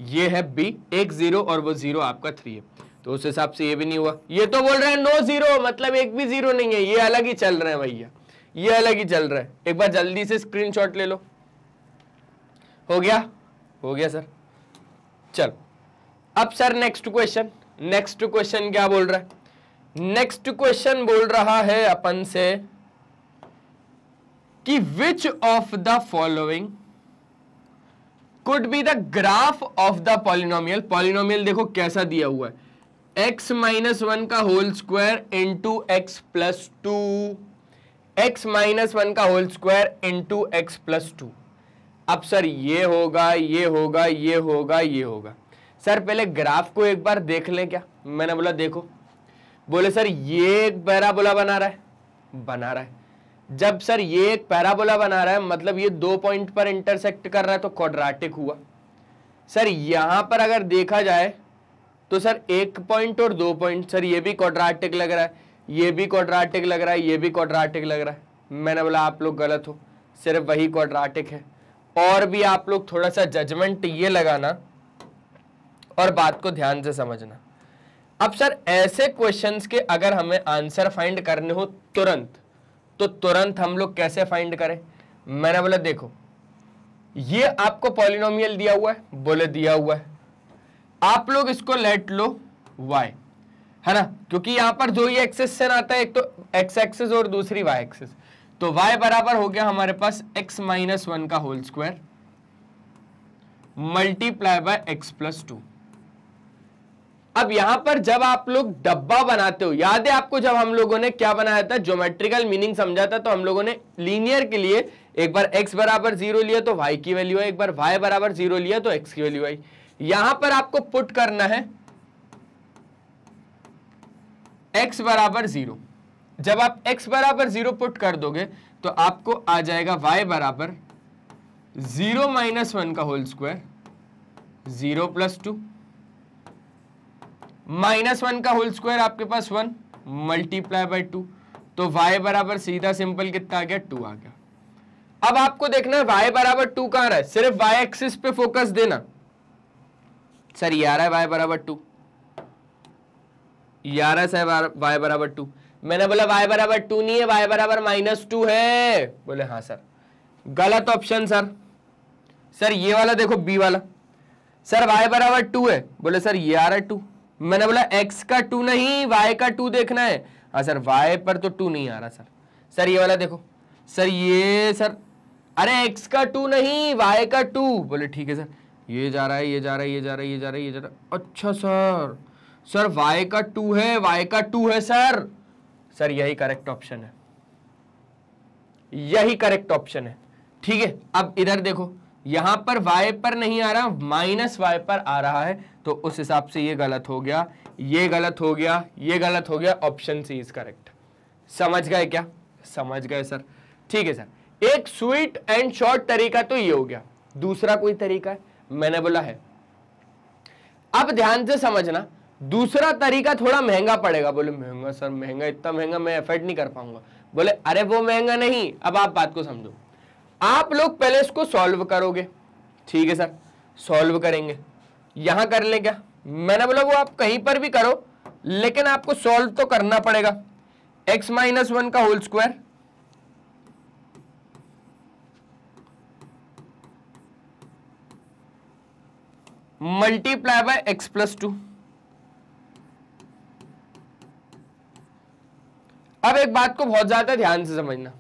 ये है बी एक जीरो और वो जीरो आपका थ्री है तो उस हिसाब से ये भी नहीं हुआ ये तो बोल रहा है नो जीरो मतलब एक भी जीरो नहीं है ये अलग ही चल रहे हैं भैया ये अलग ही चल रहा है एक बार जल्दी से स्क्रीनशॉट ले लो हो गया हो गया सर चल अब sir next question next question क्या बोल रहा है नेक्स्ट क्वेश्चन बोल रहा है अपन से कि which of the following could be the graph of the polynomial polynomial देखो कैसा दिया हुआ है एक्स माइनस वन का whole square into x plus two x minus one का whole square into x plus two अब सर ये होगा ये होगा ये होगा ये होगा सर पहले ग्राफ को एक बार देख लें क्या मैंने बोला देखो बोले सर ये एक बहरा बोला बना रहा है बना रहा है जब सर ये एक पैराबोला बना रहा है मतलब ये दो पॉइंट पर इंटरसेक्ट कर रहा है तो क्वाड्रेटिक हुआ सर यहां पर अगर देखा जाए तो सर एक पॉइंट और दो पॉइंट सर ये भी क्वाड्रेटिक लग रहा है ये भी क्वाड्रेटिक लग रहा है ये भी क्वाड्रेटिक लग रहा है मैंने बोला आप लोग गलत हो सिर्फ वही क्वाड्रेटिक है और भी आप लोग थोड़ा सा जजमेंट ये लगाना और बात को ध्यान से समझना अब सर ऐसे क्वेश्चंस के अगर हमें आंसर फाइंड करने हो तुरंत तो तुरंत हम लोग कैसे फाइंड करें मैंने बोला देखो ये आपको पॉलिनोमियल दिया हुआ है बोले दिया हुआ है आप लोग इसको लेट लो वाई है ना क्योंकि यहां पर जो ये एक्सेसन आता है एक तो एक्स एक्सेस और दूसरी वाई एक्सेस तो वाई बराबर हो गया हमारे पास एक्स माइनस वन का whole square multiply by x plus two अब यहां पर जब आप लोग डब्बा बनाते हो याद है आपको जब हम लोगों ने क्या बनाया था ज्योमेट्रिकल मीनिंग समझा था तो हम लोगों ने लीनियर के लिए एक बार x बराबर जीरो लिया तो y की वैल्यू आई एक बार y बराबर जीरो लिया तो x की वैल्यू आई यहां पर आपको पुट करना है x बराबर जीरो जब आप x बराबर जीरो पुट कर दोगे तो आपको आ जाएगा y बराबर जीरो माइनस वन का whole square zero plus two minus one का होल स्क्वायर आपके पास वन मल्टीप्लाई बाई टू तो y बराबर सीधा सिंपल कितना आ गया टू आ गया अब आपको देखना है y बराबर टू कहां रहा है सिर्फ y एक्सिस पे फोकस देना सर ये आ रहा है y बराबर टू ये है y बराबर टू मैंने बोला y बराबर टू नहीं है y बराबर माइनस टू है बोले हाँ सर गलत ऑप्शन सर सर ये वाला देखो b वाला सर y बराबर टू है बोले सर ये आ रहा है टू मैंने बोला एक्स का टू नहीं वाई का टू देखना है हाँ सर वाई पर तो टू नहीं आ रहा सर सर ये वाला देखो सर ये सर अरे एक्स का टू नहीं वाई का टू बोले ठीक है सर ये जा रहा है ये जा रहा है ये जा रहा है ये जा रहा है ये जा रहा है अच्छा सर सर वाई का टू है वाई का टू है सर सर यही करेक्ट ऑप्शन है यही करेक्ट ऑप्शन है ठीक है अब इधर देखो यहां पर वाई पर नहीं आ रहा माइनस वाई पर आ रहा है तो उस हिसाब से ये गलत हो गया ये गलत हो गया ये गलत हो गया ऑप्शन सी इज करेक्ट समझ गए क्या समझ गए सर ठीक है सर एक स्वीट एंड शॉर्ट तरीका तो ये हो गया दूसरा कोई तरीका है मैंने बोला है अब ध्यान से समझना दूसरा तरीका थोड़ा महंगा पड़ेगा बोले महंगा सर महंगा इतना महंगा मैं एफर्ट नहीं कर पाऊंगा बोले अरे वो महंगा नहीं अब आप बात को समझो आप लोग पहले इसको सॉल्व करोगे ठीक है सर सॉल्व करेंगे यहां कर ले क्या मैंने बोला वो आप कहीं पर भी करो लेकिन आपको सॉल्व तो करना पड़ेगा x माइनस वन का whole square multiply by x plus two अब एक बात को बहुत ज्यादा ध्यान से समझना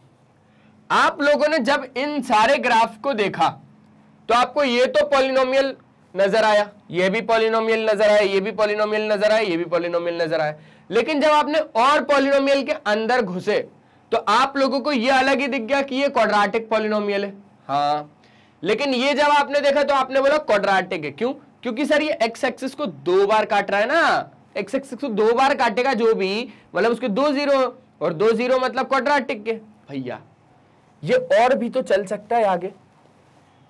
आप लोगों ने जब इन सारे ग्राफ को देखा तो आपको ये तो पॉलिनोमियल नजर आया ये भी पॉलिनोमियल नजर आया ये भी पॉलिनोमियल नजर आया ये भी पॉलिनोमियल नजर आया लेकिन जब आपने और पॉलिनोमियल के अंदर घुसे तो आप लोगों को ये अलग ही दिख गया कि ये क्वाड्रेटिक पॉलिनोमियल है हाँ लेकिन ये जब आपने देखा तो आपने बोला क्वाड्रेटिक है क्यों क्योंकि सर ये एक्स एक्सिस को दो बार काट रहा है ना एक्स एक्सिस को दो बार काटेगा जो भी मतलब उसके दो जीरो और दो जीरो मतलब क्वाड्रेटिक के भैया ये और भी तो चल सकता है आगे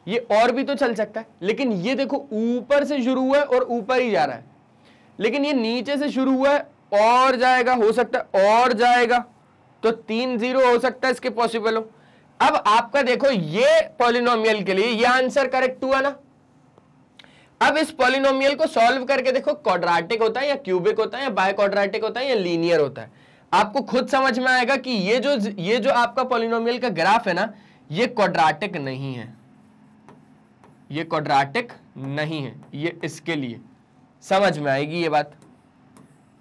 ये और भी तो चल सकता है लेकिन ये देखो ऊपर से शुरू हुआ है और ऊपर ही जा रहा है लेकिन ये नीचे से शुरू हुआ है और जाएगा हो सकता है और जाएगा तो तीन जीरो हो सकता है इसके पॉसिबल हो अब आपका देखो ये पॉलिनोमियल के लिए ये आंसर करेक्ट हुआ ना अब इस पॉलिनोमियल को सॉल्व करके देखो क्वाड्रेटिक होता है या क्यूबिक होता है या बायोक्वाड्रेटिक होता है या लीनियर होता है आपको खुद समझ में आएगा कि ये जो ये जो आपका पोलिनोमियल का ग्राफ है ना ये क्वाड्राटिक नहीं है ये क्वाड्राटिक नहीं है ये इसके लिए समझ में आएगी ये बात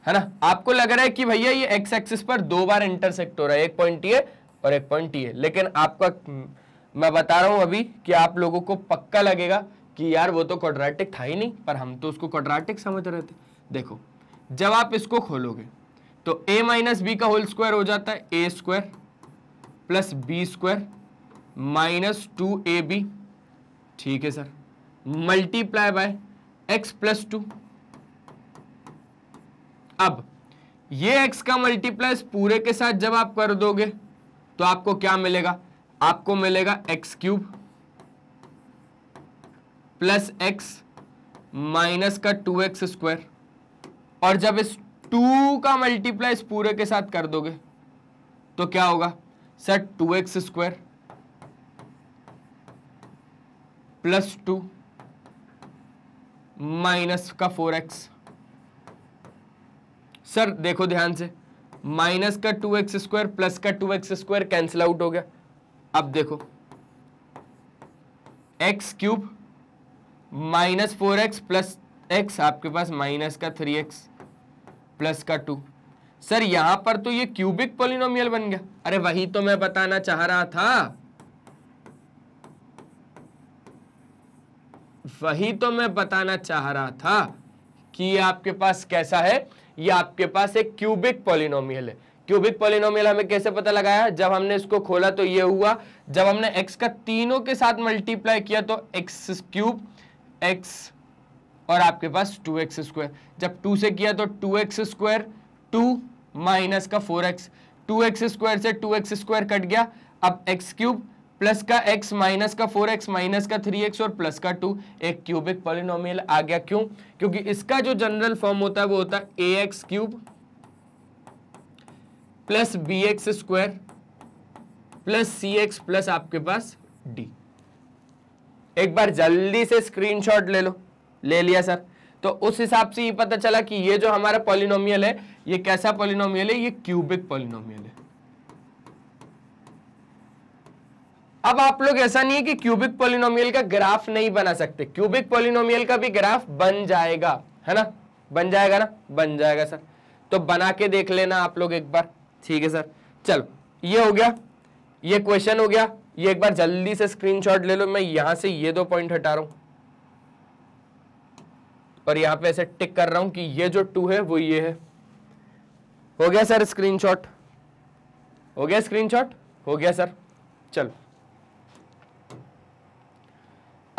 है ना आपको लग रहा है कि भैया ये एक्स एक्सिस पर दो बार इंटरसेक्ट हो रहा है एक पॉइंट ये और एक पॉइंट ये लेकिन आपका हम्म, मैं बता रहा हूं अभी कि आप लोगों को पक्का लगेगा कि यार वो तो क्वाड्राटिक था ही नहीं पर हम तो उसको क्वाड्राटिक समझ रहे थे देखो जब आप इसको खोलोगे तो a माइनस बी का होल स्क्वायर हो जाता है ए square plus B square minus two ए बी ठीक है sir multiply by x plus two अब ये एक्स का मल्टीप्लाई पूरे के साथ जब आप कर दोगे तो आपको क्या मिलेगा आपको मिलेगा x cube plus x minus का टू एक्स स्क्वायर और जब इस टू का मल्टीप्लाई पूरे के साथ कर दोगे तो क्या होगा sir two x square plus two minus का फोर एक्स सर देखो ध्यान से माइनस का टू एक्स स्क्वायर प्लस का two x square cancel out हो गया अब देखो x cube minus four x plus x आपके पास माइनस का थ्री एक्स प्लस का टू सर यहां पर तो ये क्यूबिक पोलिनोमियल बन गया अरे वही तो मैं बताना चाह रहा था वही तो मैं बताना चाह रहा था कि ये आपके पास कैसा है ये आपके पास एक क्यूबिक पोलिनोमियल है क्यूबिक पोलिनोमियल हमें कैसे पता लगाया जब हमने इसको खोला तो ये हुआ जब हमने x का तीनों के साथ मल्टीप्लाई किया तो एक्स क्यूब एक्स और आपके पास टू एक्स स्क्वायर जब टू से किया तो two x square two minus का four x two x square से टू एक्स स्क्वायर कट गया अब एक्स क्यूब प्लस का एक्स माइनस का फोर एक्स माइनस का थ्री एक्स और प्लस का टू एक क्यूबिक पॉलिनोमियल आ गया क्यों क्योंकि इसका जो जनरल फॉर्म होता है वो होता है a x cube plus B x square plus c x plus आपके पास डी एक बार जल्दी से स्क्रीनशॉट ले लो ले लिया सर तो उस हिसाब से ये पता चला कि ये जो हमारा पॉलिनोमियल है ये कैसा पॉलिनोमियल है ये क्यूबिक पॉलिनोमियल है अब आप लोग ऐसा नहीं है कि क्यूबिक पॉलिनोमियल का ग्राफ नहीं बना सकते क्यूबिक पॉलिनोमियल का भी ग्राफ बन जाएगा है ना बन जाएगा ना बन जाएगा सर तो बना के देख लेना आप लोग एक बार ठीक है सर चलो ये हो गया ये क्वेश्चन हो गया ये एक बार जल्दी से स्क्रीनशॉट ले लो मैं यहां से ये दो पॉइंट हटा रहा हूं और यहां पे ऐसे टिक कर रहा हूं कि ये जो टू है वो ये है हो गया सर स्क्रीनशॉट हो गया स्क्रीनशॉट हो गया सर चलो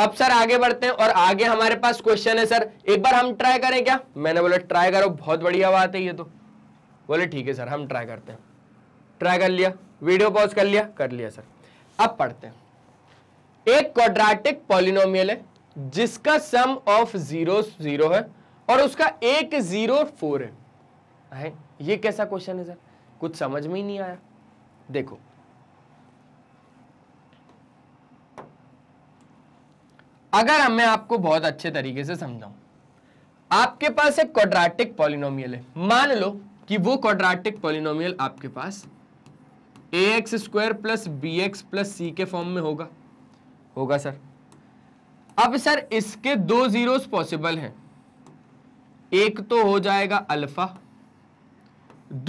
अब सर आगे बढ़ते हैं और आगे हमारे पास क्वेश्चन है सर एक बार हम ट्राई करें क्या मैंने बोला ट्राई करो बहुत बढ़िया बात है ये तो बोले ठीक है सर हम ट्राई करते हैं ट्राई कर लिया वीडियो पॉज कर लिया कर लिया सर अब पढ़ते हैं एक क्वाड्रेटिक पॉलिनोमियल है जिसका सम ऑफ जीरो जीरो है और उसका एक जीरो फोर है, है? ये कैसा क्वेश्चन है सर कुछ समझ में ही नहीं आया देखो अगर मैं आपको बहुत अच्छे तरीके से समझाऊं आपके पास एक क्वाड्रेटिक पॉलिनोमियल है मान लो कि वो क्वाड्रेटिक पॉलिनोमियल आपके पास a x square plus B x plus c के फॉर्म में होगा होगा सर अब सर इसके दो जीरोस पॉसिबल हैं एक तो हो जाएगा अल्फा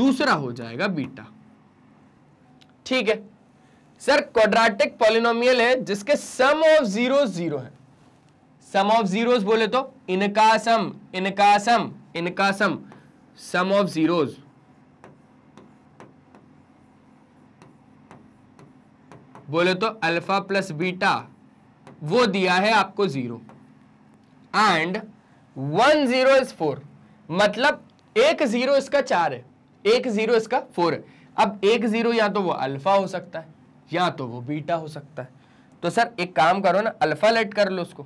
दूसरा हो जाएगा बीटा ठीक है सर क्वाड्रेटिक पॉलिनोमियल है जिसके सम ऑफ जीरो जीरो है सम ऑफ जीरोस बोले तो इनका सम इनका सम इनका सम सम ऑफ जीरोस बोले तो अल्फा प्लस बीटा वो दिया है आपको zero and one zero is four मतलब एक जीरो इसका चार है एक जीरो इसका फोर है अब एक जीरो या तो वो अल्फा हो सकता है या तो वो बीटा हो सकता है तो सर एक काम करो ना अल्फा लेट कर लो उसको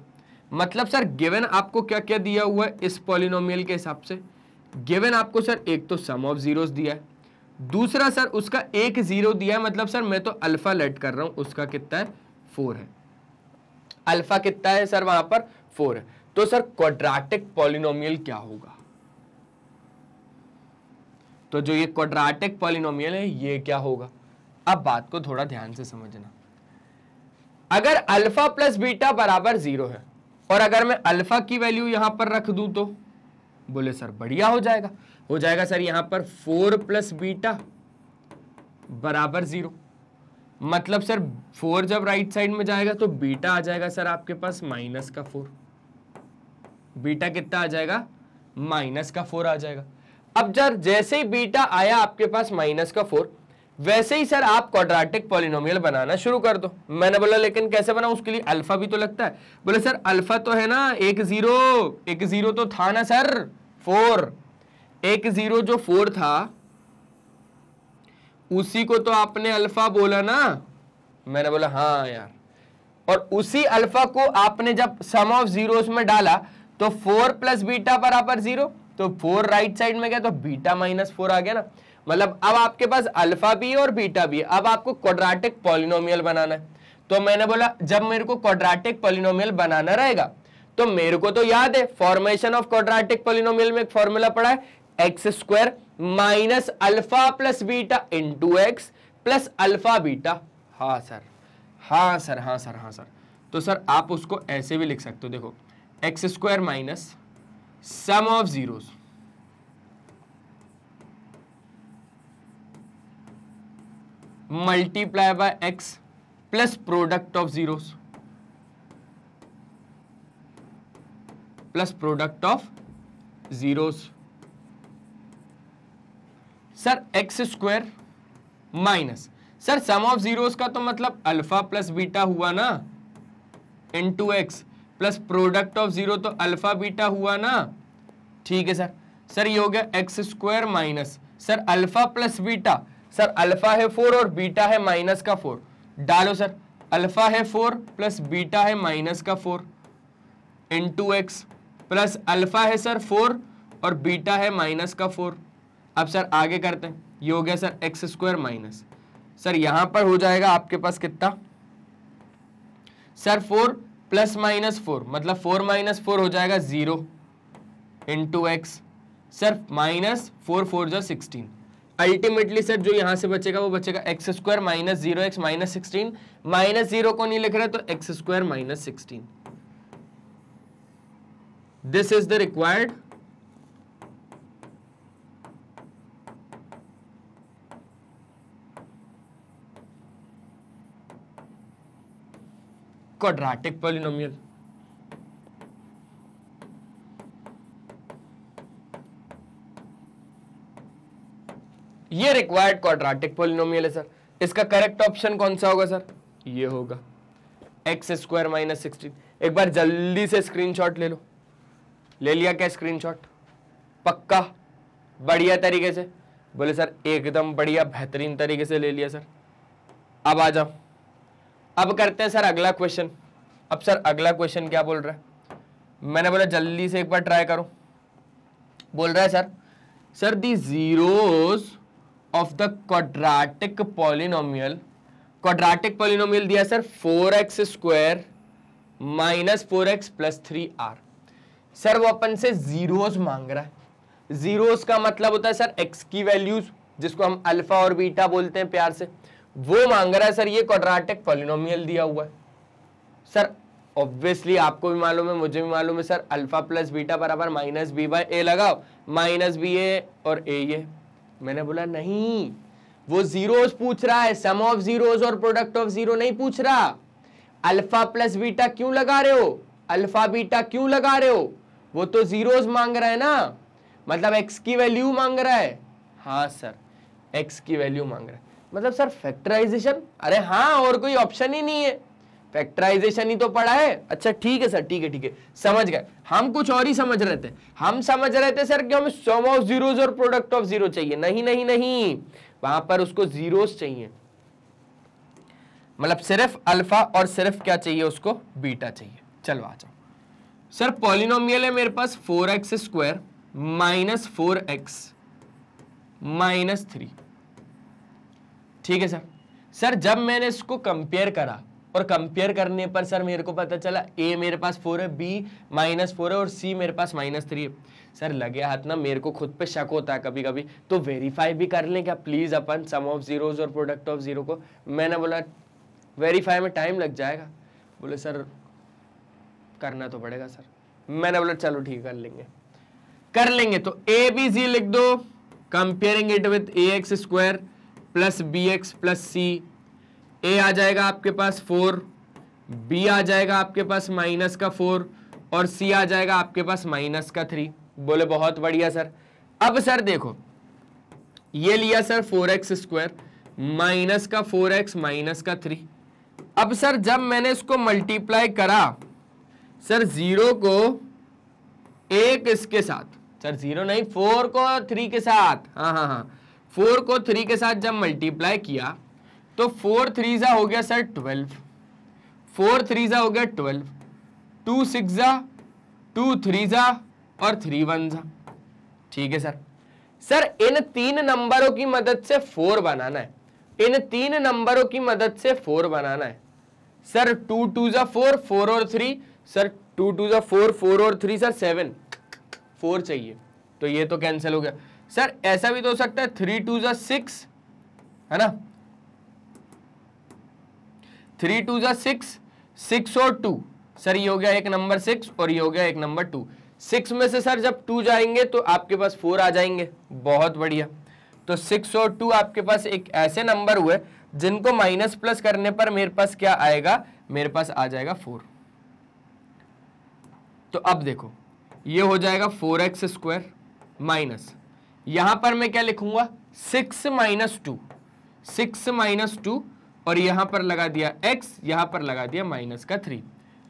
मतलब सर गिवन आपको क्या क्या दिया हुआ है इस पॉलिनोमियल के हिसाब से गिवन आपको सर एक तो सम ऑफ जीरोस दिया है दूसरा सर उसका एक जीरो दिया है मतलब सर मैं तो अल्फा लेट कर रहा हूं उसका कितना है फोर है अल्फा कितना है सर वहां पर फोर है तो सर क्वाड्रेटिक पॉलिनोमियल क्या होगा तो जो ये क्वाड्रेटिक पॉलिनोमियल है ये क्या होगा अब बात को थोड़ा ध्यान से समझना अगर अल्फा प्लस बीटा बराबर जीरो है और अगर मैं अल्फा की वैल्यू यहां पर रख दूं तो बोले सर बढ़िया हो जाएगा हो जाएगा सर यहां पर फोर प्लस बीटा बराबर जीरो मतलब सर फोर जब राइट साइड में जाएगा तो बीटा आ जाएगा सर आपके पास माइनस का फोर बीटा कितना आ जाएगा माइनस का फोर आ जाएगा अब सर जैसे ही बीटा आया आपके पास माइनस का फोर वैसे ही सर आप क्वाड्रेटिक पॉलिनोमियल बनाना शुरू कर दो मैंने बोला लेकिन कैसे बना उसके लिए अल्फा भी तो लगता है बोले सर अल्फा तो है ना एक जीरो एक जीरो तो था ना सर फोर एक जीरो जो फोर था उसी को तो आपने अल्फा बोला ना मैंने बोला हाँ यार और उसी अल्फा को आपने जब सम ऑफ जीरोस में डाला तो फोर प्लस बीटा बराबर जीरो तो फोर राइट साइड में गया तो बीटा माइनस फोर आ गया ना मतलब अब आपके पास अल्फा भी है और बीटा भी है अब आपको क्वाड्रेटिक पॉलिनोमियल बनाना है तो मैंने बोला जब मेरे को क्वाड्रेटिक पॉलिनोमियल बनाना रहेगा तो मेरे को तो याद है फॉर्मेशन ऑफ क्वाड्रेटिक पॉलिनोमियल में एक फॉर्मूला पड़ा है x square minus alpha plus beta into x plus alpha beta हाँ सर हाँ सर हाँ सर हाँ सर तो सर आप उसको ऐसे भी लिख सकते हो देखो x square minus sum of zero multiply by x plus product of zero plus product of zeros sir x square minus sir sum of zeros का तो मतलब अल्फा प्लस बीटा हुआ ना into x plus product of zero तो alpha beta हुआ ना ठीक है सर सर ये हो गया x square minus sir alpha plus beta sir alpha है फोर और बीटा है माइनस का फोर डालो सर अल्फा है फोर प्लस बीटा है माइनस का four into x plus alpha है सर फोर और बीटा है माइनस का फोर अब सर आगे करते हैं ये हो गया sir x square minus sir यहां पर हो जाएगा आपके पास कितना sir four plus minus four मतलब फोर माइनस फोर हो जाएगा zero into x sir minus four four जो सिक्सटीन अल्टीमेटली सर जो यहां से बचेगा वो बचेगा x square minus zero x minus sixteen minus zero को नहीं लिख रहे तो x square minus sixteen this is the required quadratic polynomial ये रिक्वायर्ड क्वाड्रेटिक पॉलिनोमियल है सर इसका करेक्ट ऑप्शन कौन सा होगा सर ये होगा एक्स स्क्वायर माइनस सिक्सटीन एक बार जल्दी से स्क्रीनशॉट ले लो ले लिया क्या स्क्रीनशॉट पक्का बढ़िया तरीके से बोले सर एकदम बढ़िया बेहतरीन तरीके से ले लिया सर अब आ जाओ अब करते हैं सर अगला क्वेश्चन अब सर अगला क्वेश्चन क्या बोल रहा है मैंने बोला जल्दी से एक बार ट्राई करो बोल रहा है sir sir the zeros of the quadratic polynomial quadratic polynomial दिया sir four x square minus four x plus three are sir वो अपन से जीरोस मांग रहा है जीरोस का मतलब होता है सर एक्स की वैल्यूज जिसको हम अल्फा और बीटा बोलते हैं प्यार से वो मांग रहा है सर ये क्वाड्रेटिक पॉलिनोमियल दिया हुआ है सर ऑब्वियसली आपको भी मालूम है मुझे भी मालूम है सर अल्फा प्लस बीटा बराबर माइनस बी बाई ए लगाओ माइनस बी ए और ए ये मैंने बोला नहीं वो जीरोस पूछ रहा है सम ऑफ जीरोस और प्रोडक्ट ऑफ जीरो नहीं पूछ रहा अल्फा प्लस बीटा क्यों लगा रहे हो अल्फा बीटा क्यों लगा रहे हो वो तो जीरोस मांग रहा है ना मतलब एक्स की वैल्यू मांग रहा है हाँ सर एक्स की वैल्यू मांग रहा है मतलब सर फैक्टराइजेशन अरे हाँ और कोई ऑप्शन ही नहीं है फैक्टराइजेशन ही तो पढ़ा है अच्छा ठीक है सर ठीक है ठीक है समझ गए हम कुछ और ही समझ रहे थे हम समझ रहे थे सर कि हमें सम ऑफ जीरोज और प्रोडक्ट ऑफ जीरो चाहिए नहीं नहीं नहीं वहां पर उसको जीरोस चाहिए मतलब सिर्फ अल्फा और सिर्फ क्या चाहिए उसको बीटा चाहिए चलो आ जाओ सर पॉलिनोमियल है मेरे पास four x square minus four x minus three ठीक है सर सर जब मैंने इसको कंपेयर करा और कंपेयर करने पर सर मेरे को पता चला ए मेरे पास फोर है बी माइनस फोर है और सी मेरे पास माइनस थ्री है सर लगे हाथ ना मेरे को खुद पे शक होता है कभी कभी तो वेरीफाई भी कर लें क्या प्लीज़ अपन सम ऑफ ज़ीरोज़ और प्रोडक्ट ऑफ ज़ीरो को मैंने बोला वेरीफाई में टाइम लग जाएगा बोले सर करना तो पड़ेगा सर मैंने बोला चलो ठीक कर लेंगे कर लेंगे तो ए बी जी लिख दो comparing it with A x square plus B x plus C A आ जाएगा आपके पास फोर बी आ जाएगा आपके पास माइनस का फोर और सी आ जाएगा आपके पास माइनस का थ्री बोले बहुत बढ़िया सर अब सर देखो ये लिया sir four x square minus का फोर एक्स माइनस का थ्री अब सर जब मैंने इसको मल्टीप्लाई करा सर जीरो को एक इसके साथ सर जीरो नहीं फोर को थ्री के साथ हाँ हाँ हाँ फोर को थ्री के साथ जब मल्टीप्लाई किया तो फोर थ्री ज़ा हो गया सर ट्वेल्व फोर थ्री ज़ा हो गया ट्वेल्व टू सिक्स ज़ा टू थ्री ज़ा और थ्री वन ज़ा ठीक है सर सर इन तीन नंबरों की मदद से फोर बनाना है इन तीन नंबरों की मदद से फोर बनाना है सर टू टू ज़ा फोर फोर और थ्री सर टू टू ज़ा फोर फोर और थ्री सर सेवन फोर चाहिए तो ये तो कैंसिल हो गया सर ऐसा भी तो हो सकता है थ्री टू जो सिक्स है ना थ्री टू जो सिक्स सिक्स और टू सर ये हो गया एक नंबर सिक्स और ये हो गया एक नंबर टू सिक्स में से सर जब टू जाएंगे तो आपके पास फोर आ जाएंगे बहुत बढ़िया तो सिक्स और टू आपके पास एक ऐसे नंबर हुए जिनको माइनस प्लस करने पर मेरे पास क्या आएगा मेरे पास आ जाएगा फोर तो अब देखो ये हो जाएगा फोर एक्स स्क्वायर माइनस यहां पर मैं क्या लिखूंगा six minus two six minus two और यहां पर लगा दिया एक्स यहां पर लगा दिया माइनस का थ्री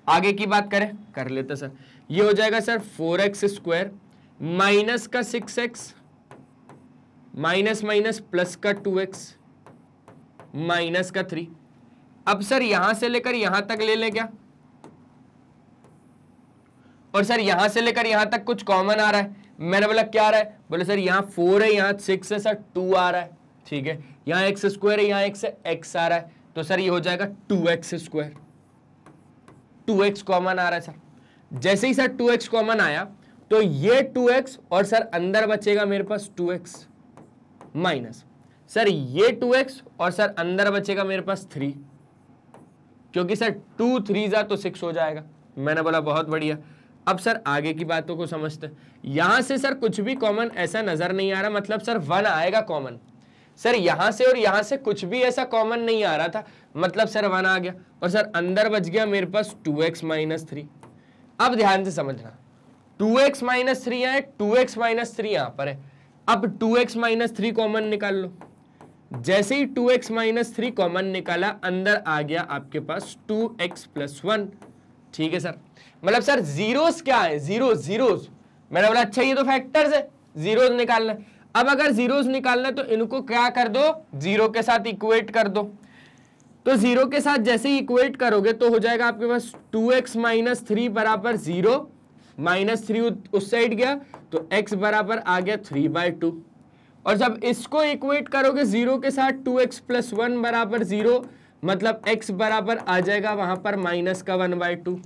आगे की बात करें कर लेते सर ये हो जाएगा sir four x square minus का six X minus minus plus का टू एक्स माइनस का थ्री अब सर यहां से लेकर यहां तक ले लें क्या और सर यहां से लेकर यहां तक कुछ कॉमन आ रहा है मैंने बोला क्या आ रहा है बोले सर यहाँ फोर है यहाँ सिक्स है सर टू आ रहा है ठीक है यहाँ एक्स स्क्वायर है यहाँ एक्स एक्स आ रहा है तो सर ये हो जाएगा two x square two X common आ रहा है सर जैसे ही सर टू एक्स कॉमन आया तो ये टू एक्स और सर अंदर बचेगा मेरे पास टू एक्स माइनस सर ये टू एक्स और सर अंदर बचेगा मेरे पास थ्री क्योंकि सर टू थ्री जा तो सिक्स हो जाएगा मैंने बोला बहुत बढ़िया अब सर आगे की बातों को समझते यहां से सर कुछ भी कॉमन ऐसा नज़र नहीं आ रहा मतलब सर वन आएगा कॉमन सर यहां से और यहां से कुछ भी ऐसा कॉमन नहीं आ रहा था मतलब सर वन आ गया और सर अंदर बच गया मेरे पास टू एक्स माइनस थ्री अब ध्यान से समझना टू एक्स माइनस थ्री यहां है टू एक्स माइनस थ्री यहां पर है अब two x minus three common निकाल लो जैसे ही two x minus three common निकाला अंदर आ गया आपके पास टू एक्स प्लस वन ठीक है सर मतलब सर जीरोस क्या है जीरो जीरोस मैंने बोला अच्छा ये तो फैक्टर्स है जीरोस निकालना अब अगर जीरोस निकालना है तो इनको क्या कर दो जीरो के साथ इक्वेट कर दो तो जीरो के साथ जैसे ही इक्वेट करोगे तो हो जाएगा आपके पास टू एक्स माइनस थ्री बराबर जीरो माइनस थ्री उस साइड गया तो एक्स बराबर आ गया थ्री बाय टू और जब इसको इक्वेट करोगे जीरो के साथ टू एक्स प्लस वन बराबर जीरो मतलब एक्स बराबर आ जाएगा वहां पर माइनस का वन बाय टू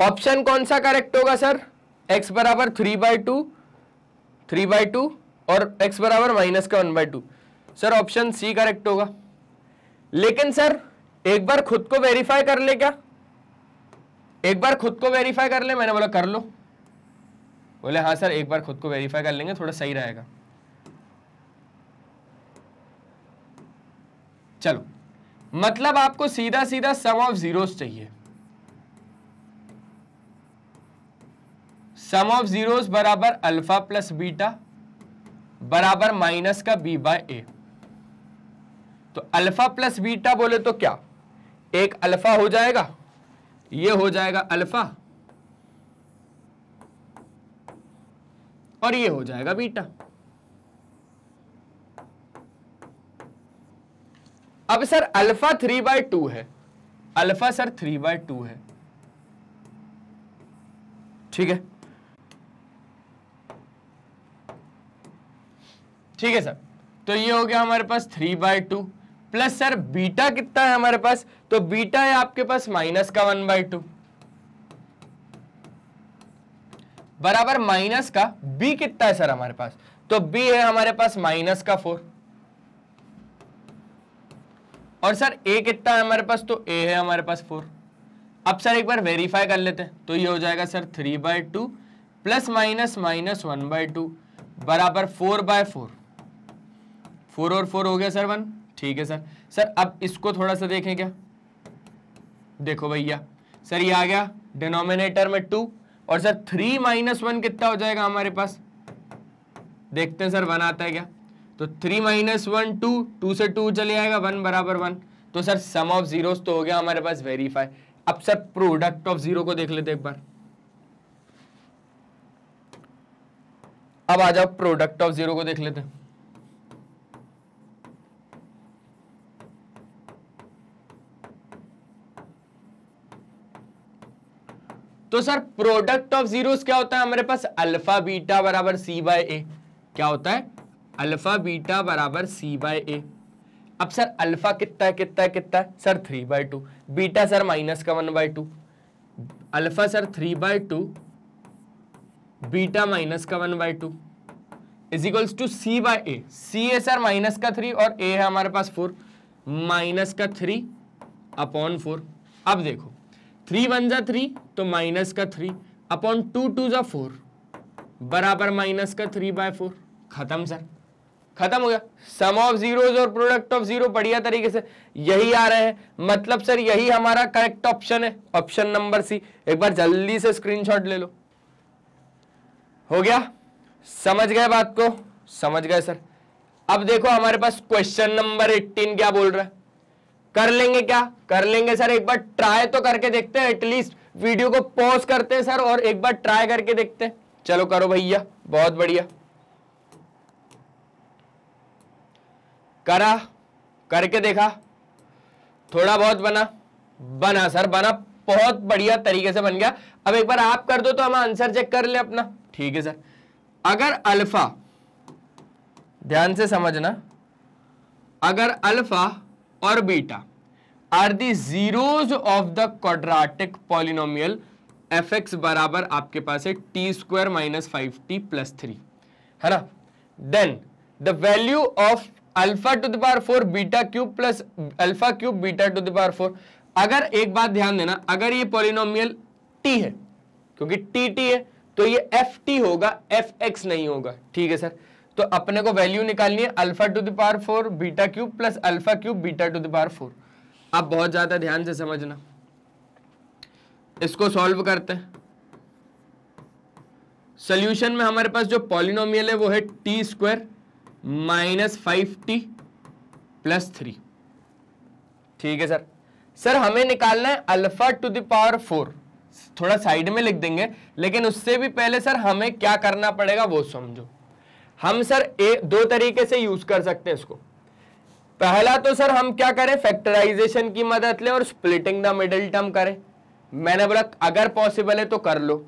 ऑप्शन कौन सा करेक्ट होगा सर एक्स बराबर three by two three by two और एक्स बराबर माइनस का one by two sir option C correct होगा लेकिन सर एक बार खुद को वेरीफाई कर ले क्या एक बार खुद को वेरीफाई कर ले मैंने बोला कर लो बोले हाँ सर एक बार खुद को वेरीफाई कर लेंगे थोड़ा सही रहेगा चलो मतलब आपको सीधा सीधा सम ऑफ जीरोस चाहिए सम ऑफ जीरोस बराबर अल्फा प्लस बीटा बराबर माइनस का बी बाय ए तो अल्फा प्लस बीटा बोले तो क्या एक अल्फा हो जाएगा ये हो जाएगा अल्फा और ये हो जाएगा बीटा अब sir alpha three by two है alpha sir three by two है ठीक है ठीक है सर तो ये हो गया हमारे पास three by two plus sir beta कितना है हमारे पास तो बीटा है आपके पास माइनस का वन बाय टू बराबर माइनस का बी कितना है सर हमारे पास तो बी है हमारे पास माइनस का फोर और सर ए कितना है हमारे पास तो ए है हमारे पास फोर अब सर एक बार वेरीफाई कर लेते हैं तो ये हो जाएगा sir three by two plus minus minus one by two बराबर फोर बाय फोर फोर और फोर हो गया सर वन ठीक है सर सर अब इसको थोड़ा सा देखें क्या देखो भैया सर ये आ गया डिनोमिनेटर में टू और सर थ्री माइनस वन कितना हो जाएगा हमारे पास देखते हैं सर वन आता है क्या तो three minus one two two से टू चले आएगा वन बराबर वन तो सर सम ऑफ जीरो तो हो गया हमारे पास वेरीफाई अब सर प्रोडक्ट ऑफ जीरो को देख लेते एक बार अब आ जाओ प्रोडक्ट ऑफ जीरो को देख लेते हैं तो सर प्रोडक्ट ऑफ जीरोस क्या होता है हमारे पास अल्फा बीटा बराबर सी बाय ए क्या होता है अल्फा बीटा बराबर सी बाय ए अब सर अल्फा कितना है कितना है कितना है sir three by two beta sir minus का one by two alpha sir three by two beta minus का one by two is equals to C by A C A sir minus का three और A है हमारे पास four minus का three upon four अब देखो थ्री वन जा थ्री तो माइनस का थ्री अपॉन टू टू जा फोर बराबर माइनस का थ्री बाय फोर खत्म सर खत्म हो गया सम ऑफ जीरोज और प्रोडक्ट ऑफ जीरो बढ़िया तरीके से यही आ रहे हैं मतलब सर यही हमारा करेक्ट ऑप्शन है ऑप्शन नंबर सी एक बार जल्दी से स्क्रीनशॉट ले लो हो गया समझ गए बात को समझ गए सर अब देखो हमारे पास क्वेश्चन नंबर 18 क्या बोल रहा है कर लेंगे क्या कर लेंगे सर एक बार ट्राई तो करके देखते हैं एटलीस्ट वीडियो को पॉज करते हैं सर और एक बार ट्राई करके देखते हैं चलो करो भैया बहुत बढ़िया करा करके देखा थोड़ा बहुत बना बना सर बना बहुत बढ़िया तरीके से बन गया अब एक बार आप कर दो तो हम आंसर चेक कर ले अपना ठीक है सर अगर अल्फा ध्यान से समझना अगर अल्फा और beta are the zeros of the quadratic polynomial F X बराबर आपके पास है T square minus five T plus three है ना then the value of alpha to the power four beta cube plus alpha cube beta to the power four अगर एक बात ध्यान देना अगर ये पॉलिनोमियल टी है क्योंकि टी टी है तो ये एफ टी होगा एफ एक्स नहीं होगा ठीक है सर तो अपने को वैल्यू निकालनी है alpha to the power four beta cube plus alpha cube beta to the power four आप बहुत ज़्यादा ध्यान से समझना इसको सॉल्व करते हैं सोल्यूशन में हमारे पास जो पॉलिनोमियल है वो है T square minus five T plus three ठीक है सर सर हमें निकालना है अल्फा टू दावर फोर थोड़ा साइड में लिख देंगे लेकिन उससे भी पहले सर हमें क्या करना पड़ेगा वो समझो हम सर ए, दो तरीके से यूज कर सकते हैं इसको पहला तो सर हम क्या करें फैक्टराइजेशन की मदद लें और स्प्लिटिंग द मिडिल टर्म करें मैंने बोला अगर पॉसिबल है तो कर लो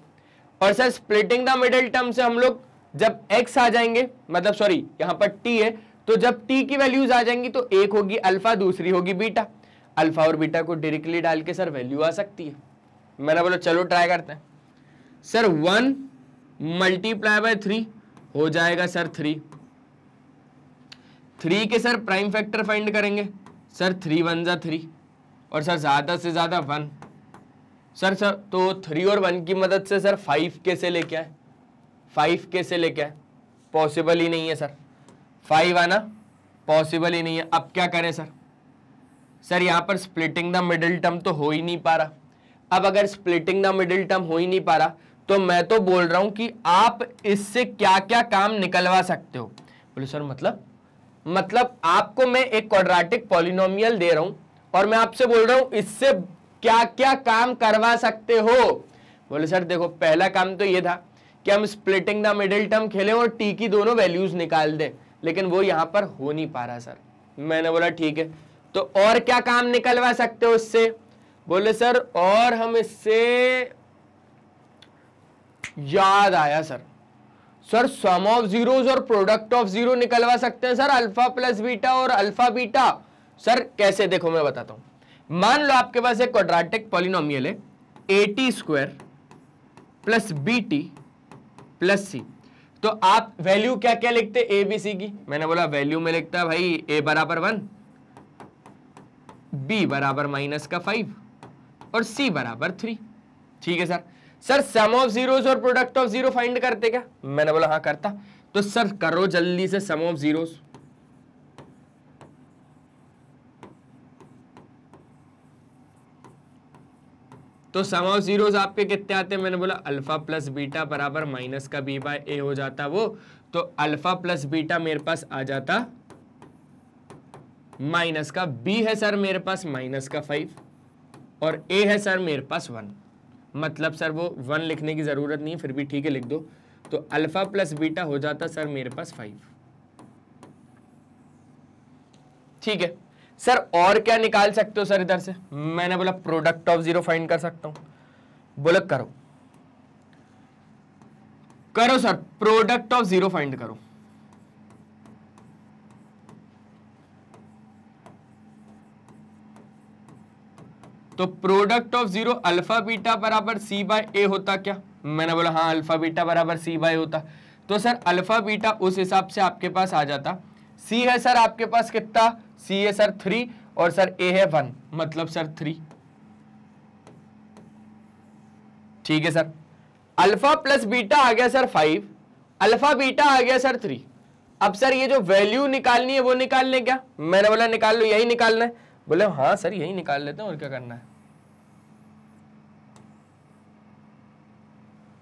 और sir splitting the middle term से हम लोग जब एक्स आ जाएंगे मतलब सॉरी यहां पर टी है तो जब टी की वैल्यूज आ जाएंगी तो एक होगी अल्फा दूसरी होगी बीटा अल्फा और बीटा को डायरेक्टली डाल के सर वैल्यू आ सकती है मैंने बोला चलो ट्राई करते हैं sir one multiply by three हो जाएगा सर थ्री थ्री के सर प्राइम फैक्टर फाइंड करेंगे सर थ्री वन ज़ा थ्री और सर ज़्यादा से ज़्यादा वन सर सर तो थ्री और वन की मदद से सर फाइव के से लेके आए फाइव के से लेके आए पॉसिबल ही नहीं है सर फाइव आना पॉसिबल ही नहीं है अब क्या करें सर सर यहाँ पर स्प्लिटिंग द मिडिल टर्म तो हो ही नहीं पा रहा अब अगर स्प्लिटिंग द मिडिल टर्म हो ही नहीं पा रहा तो मैं तो बोल रहा हूं कि आप इससे क्या क्या काम निकलवा सकते हो बोले सर मतलब मतलब आपको मैं एक क्वाड्रेटिक पॉलिनोमियल दे रहा हूं और मैं आपसे बोल रहा हूं इससे क्या क्या काम करवा सकते हो बोले सर देखो पहला काम तो ये था कि हम स्प्लिटिंग द मिडिल टर्म खेलें और टी की दोनों वैल्यूज निकाल दें लेकिन वो यहां पर हो नहीं पा रहा सर मैंने बोला ठीक है तो और क्या काम निकलवा सकते हो इससे बोले सर और हम इससे याद आया sir sir sum of zeros और प्रोडक्ट ऑफ जीरो निकलवा सकते हैं सर अल्फा प्लस बीटा और अल्फा बीटा सर कैसे देखो मैं बताता हूं मान लो आपके पास एक क्वाड्रेटिक पॉलिनोमियल है A T square plus B T plus C तो आप वैल्यू क्या क्या लिखते ए बी सी की मैंने बोला वैल्यू में लिखता भाई ए बराबर वन बी बराबर माइनस का फाइव और सी बराबर थ्री ठीक है sir sir sum of zeros और प्रोडक्ट ऑफ जीरो फाइंड करते क्या मैंने बोला हाँ करता तो सर करो जल्दी से सम ऑफ जीरोस तो सम ऑफ जीरोस आपके कितने आते हैं मैंने बोला अल्फा प्लस बीटा बराबर माइनस का बी बाय ए हो जाता वो तो अल्फा प्लस बीटा मेरे पास आ जाता माइनस का बी है सर मेरे पास माइनस का फाइव और ए है सर मेरे पास वन मतलब सर वो वन लिखने की ज़रूरत नहीं फिर भी ठीक है लिख दो तो अल्फ़ा प्लस बीटा हो जाता सर मेरे पास फाइव ठीक है सर और क्या निकाल सकते हो सर इधर से मैंने बोला प्रोडक्ट ऑफ जीरो फाइंड कर सकता हूं बोला करो करो sir product of zero find करो तो product of zero alpha beta बराबर सी बाय ए होता क्या मैंने बोला हाँ अल्फा बीटा बराबर सी बाय होता तो सर अल्फा बीटा उस हिसाब से आपके पास आ जाता सी है सर आपके पास कितना सी है सर थ्री और सर ए है वन मतलब सर थ्री ठीक है सर अल्फा प्लस बीटा आ गया सर फाइव अल्फा बीटा आ गया सर थ्री अब सर ये जो वैल्यू निकालनी है वो निकाल लें क्या मैंने बोला निकाल लो यही निकालना है बोले हाँ सर यही निकाल लेते हैं और क्या करना है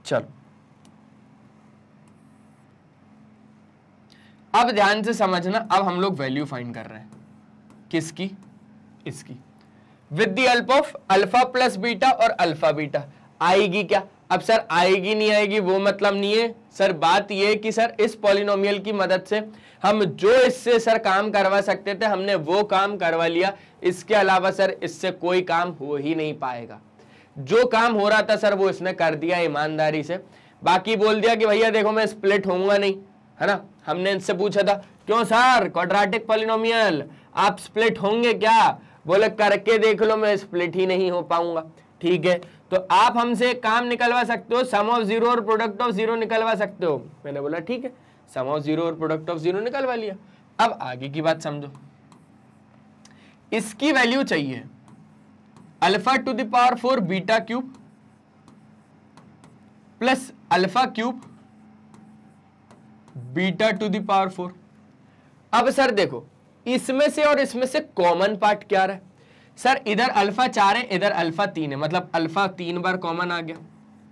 चलो अब ध्यान से समझना अब हम लोग वैल्यू फाइंड कर रहे हैं किसकी इसकी with the help of alpha plus beta और अल्फा बीटा आएगी क्या अब सर आएगी नहीं आएगी वो मतलब नहीं है सर बात यह है कि सर इस पॉलिनोमियल की मदद से हम जो इससे सर काम करवा सकते थे हमने वो काम करवा लिया इसके अलावा सर इससे कोई काम हो ही नहीं पाएगा जो काम हो रहा था सर वो इसने कर दिया ईमानदारी से बाकी बोल दिया कि भैया देखो मैं स्प्लिट होऊंगा नहीं है ना हमने इनसे पूछा था क्यों सर क्वाड्रेटिक पॉलिनोमियल आप स्प्लिट होंगे क्या बोले करके देख लो मैं स्प्लिट ही नहीं हो पाऊंगा ठीक है तो आप हमसे काम निकलवा सकते हो सम ऑफ जीरो और प्रोडक्ट ऑफ जीरो निकलवा सकते हो मैंने बोला ठीक है सम ऑफ जीरो और प्रोडक्ट ऑफ जीरो निकलवा लिया अब आगे की बात समझो इसकी वैल्यू चाहिए alpha to the power four beta cube plus alpha cube beta to the power four अब सर देखो इसमें से और इसमें से कॉमन पार्ट क्या रहा है सर इधर अल्फा चार है इधर अल्फा तीन है मतलब अल्फा तीन बार कॉमन आ गया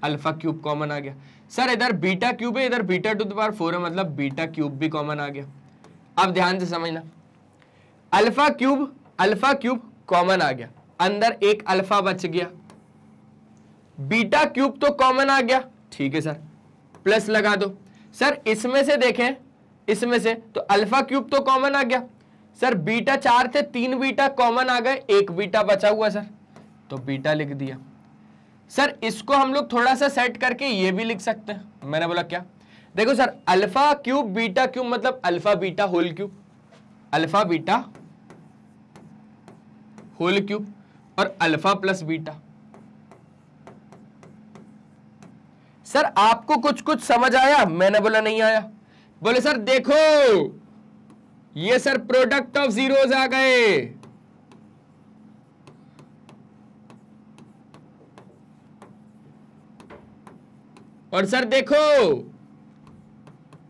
अल्फा क्यूब कॉमन आ गया सर इधर बीटा क्यूब है इधर बीटा टू दर फोर है मतलब बीटा क्यूब भी कॉमन आ गया अब ध्यान से समझना alpha cube alpha cube common आ गया अंदर एक अल्फा बच गया बीटा क्यूब तो कॉमन आ गया ठीक है सर प्लस लगा दो सर इसमें से देखें इसमें से तो अल्फा क्यूब तो कॉमन आ गया सर बीटा चार थे तीन बीटा कॉमन आ गए एक बीटा बचा हुआ सर तो बीटा लिख दिया सर इसको हम लोग थोड़ा सा सेट करके ये भी लिख सकते हैं मैंने बोला क्या देखो sir alpha cube beta cube मतलब alpha beta whole cube alpha beta whole cube और अल्फा प्लस बीटा सर आपको कुछ कुछ समझ आया मैंने बोला नहीं आया बोले सर देखो ये सर प्रोडक्ट ऑफ जीरोज आ गए और सर देखो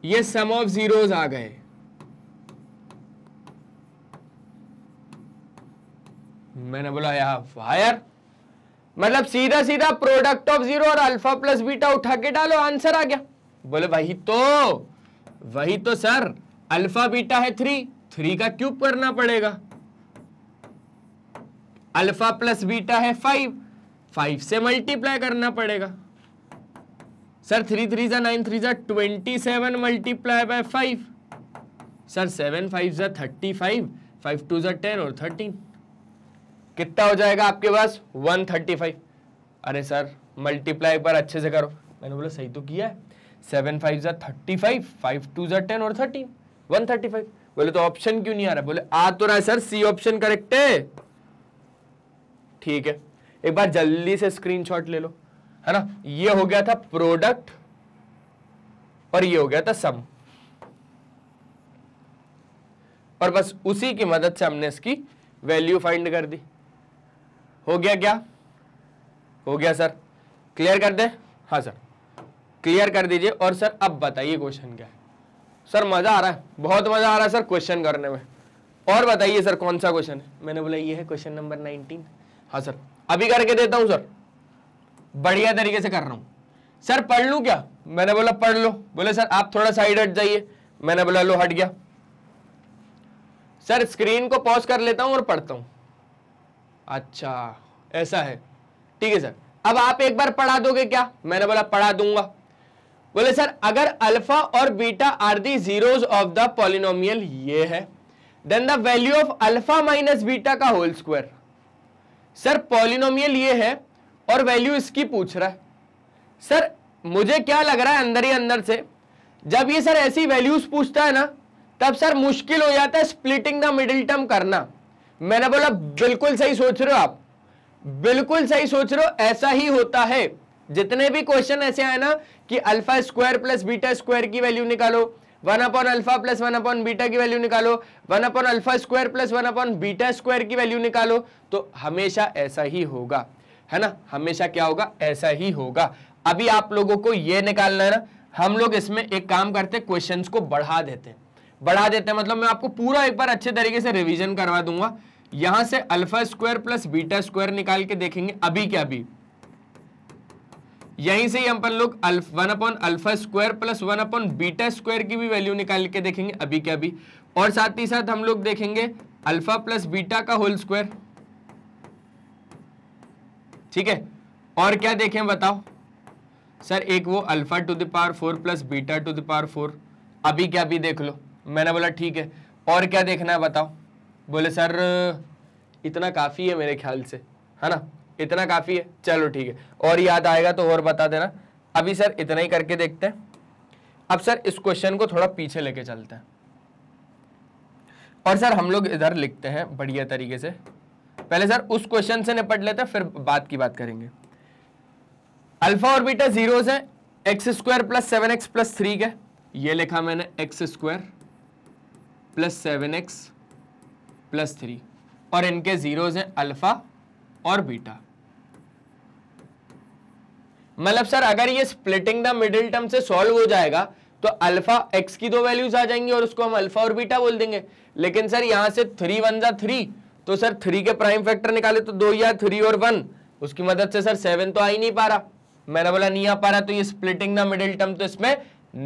ये सम ऑफ जीरोज आ गए मैंने बोला यार फायर मतलब सीधा सीधा प्रोडक्ट ऑफ जीरो और अल्फा प्लस बीटा उठा के डालो आंसर आ गया बोले वही तो वही तो सर अल्फा बीटा है थ्री थ्री का क्यूब करना पड़ेगा अल्फा प्लस बीटा है फाइव फाइव से मल्टीप्लाई करना पड़ेगा सर थ्री थ्री ज़ा नाइन थ्री ज़ा twenty seven multiply by five sir seven five ज़ा थर्टी फाइव फाइव टू ज़ा टेन और थर्टीन कितना हो जाएगा आपके पास वन थर्टी फाइव अरे सर मल्टीप्लाई पर अच्छे से करो मैंने बोला सही तो किया है सेवन फाइव ज़ा थर्टी फाइव फाइव टू ज़ा टेन और थर्टीन वन थर्टी फाइव बोले तो ऑप्शन क्यों नहीं आ रहा बोले आ तो रहा है सर सी ऑप्शन करेक्ट है ठीक है एक बार जल्दी से स्क्रीनशॉट ले लो है ना ये हो गया था प्रोडक्ट और ये हो गया था सम और बस उसी की मदद से हमने इसकी वैल्यू फाइंड कर दी हो गया क्या हो गया सर क्लियर कर दे हाँ सर क्लियर कर दीजिए और सर अब बताइए क्वेश्चन क्या है सर मज़ा आ रहा है बहुत मज़ा आ रहा है सर क्वेश्चन करने में और बताइए सर कौन सा क्वेश्चन है मैंने बोला ये है क्वेश्चन नंबर नाइनटीन हाँ सर अभी करके देता हूँ सर बढ़िया तरीके से कर रहा हूँ सर पढ़ लू क्या मैंने बोला पढ़ लो बोले सर आप थोड़ा साइड हट जाइए मैंने बोला लो हट गया सर स्क्रीन को पॉज कर लेता हूं और पढ़ता हूं अच्छा ऐसा है ठीक है सर अब आप एक बार पढ़ा दोगे क्या मैंने बोला पढ़ा दूंगा बोले सर अगर अल्फा और beta are the zeros of the polynomial ये है then the value of alpha minus beta का होल स्क्वायर सर पॉलिनोमियल ये है और वैल्यू इसकी पूछ रहा है सर मुझे क्या लग रहा है अंदर ही अंदर से जब ये सर ऐसी वैल्यूज पूछता है ना तब सर मुश्किल हो जाता है स्प्लिटिंग द मिडिल टर्म करना मैंने बोला बिल्कुल सही सोच रहे हो आप बिल्कुल सही सोच रहे हो ऐसा ही होता है जितने भी क्वेश्चन ऐसे आए ना कि alpha square plus beta square की वैल्यू निकालो one upon alpha plus one upon beta की वैल्यू निकालो one upon alpha square plus one upon beta square की वैल्यू निकालो तो हमेशा ऐसा ही होगा है ना हमेशा क्या होगा ऐसा ही होगा अभी आप लोगों को यह निकालना है ना हम लोग इसमें एक काम करते हैं क्वेश्चंस को बढ़ा देते हैं बढ़ा देते हैं मतलब मैं आपको पूरा एक बार अच्छे तरीके से रिवीजन करवा दूंगा यहां से alpha square plus beta square निकाल के देखेंगे अभी क्या अभी यहीं से ही हम पर लोग one upon alpha square plus one upon beta square की भी वैल्यू निकाल के देखेंगे अभी क्या अभी और साथ ही साथ हम लोग देखेंगे अल्फा प्लस बीटा का होल स्क्वायर ठीक है और क्या देखें बताओ सर एक वो alpha to the power four plus beta to the power four अभी क्या भी देख लो मैंने बोला ठीक है और क्या देखना है बताओ बोले सर इतना काफ़ी है मेरे ख्याल से है ना इतना काफ़ी है चलो ठीक है और याद आएगा तो और बता देना अभी सर इतना ही करके देखते हैं अब सर इस क्वेश्चन को थोड़ा पीछे लेके चलते हैं और सर हम लोग इधर लिखते हैं बढ़िया तरीके से पहले सर उस क्वेश्चन से निपट लेते हैं फिर बात की बात करेंगे अल्फा और बीटा जीरो है x square plus seven X plus three के ये लिखा मैंने X square plus seven X plus three और इनके जीरोज हैं अल्फा और बीटा मतलब सर अगर ये स्प्लिटिंग द मिडिल टर्म से सॉल्व हो जाएगा तो अल्फा एक्स की दो वैल्यूज आ जाएंगी और उसको हम अल्फा और बीटा बोल देंगे लेकिन सर यहां से थ्री वन जा थ्री तो सर थ्री के प्राइम फैक्टर निकाले तो दो या थ्री और वन उसकी मदद से सर सेवन तो आ ही नहीं पा रहा मैंने बोला नहीं आ पा रहा तो ये स्प्लिटिंग द मिडिल टर्म तो इसमें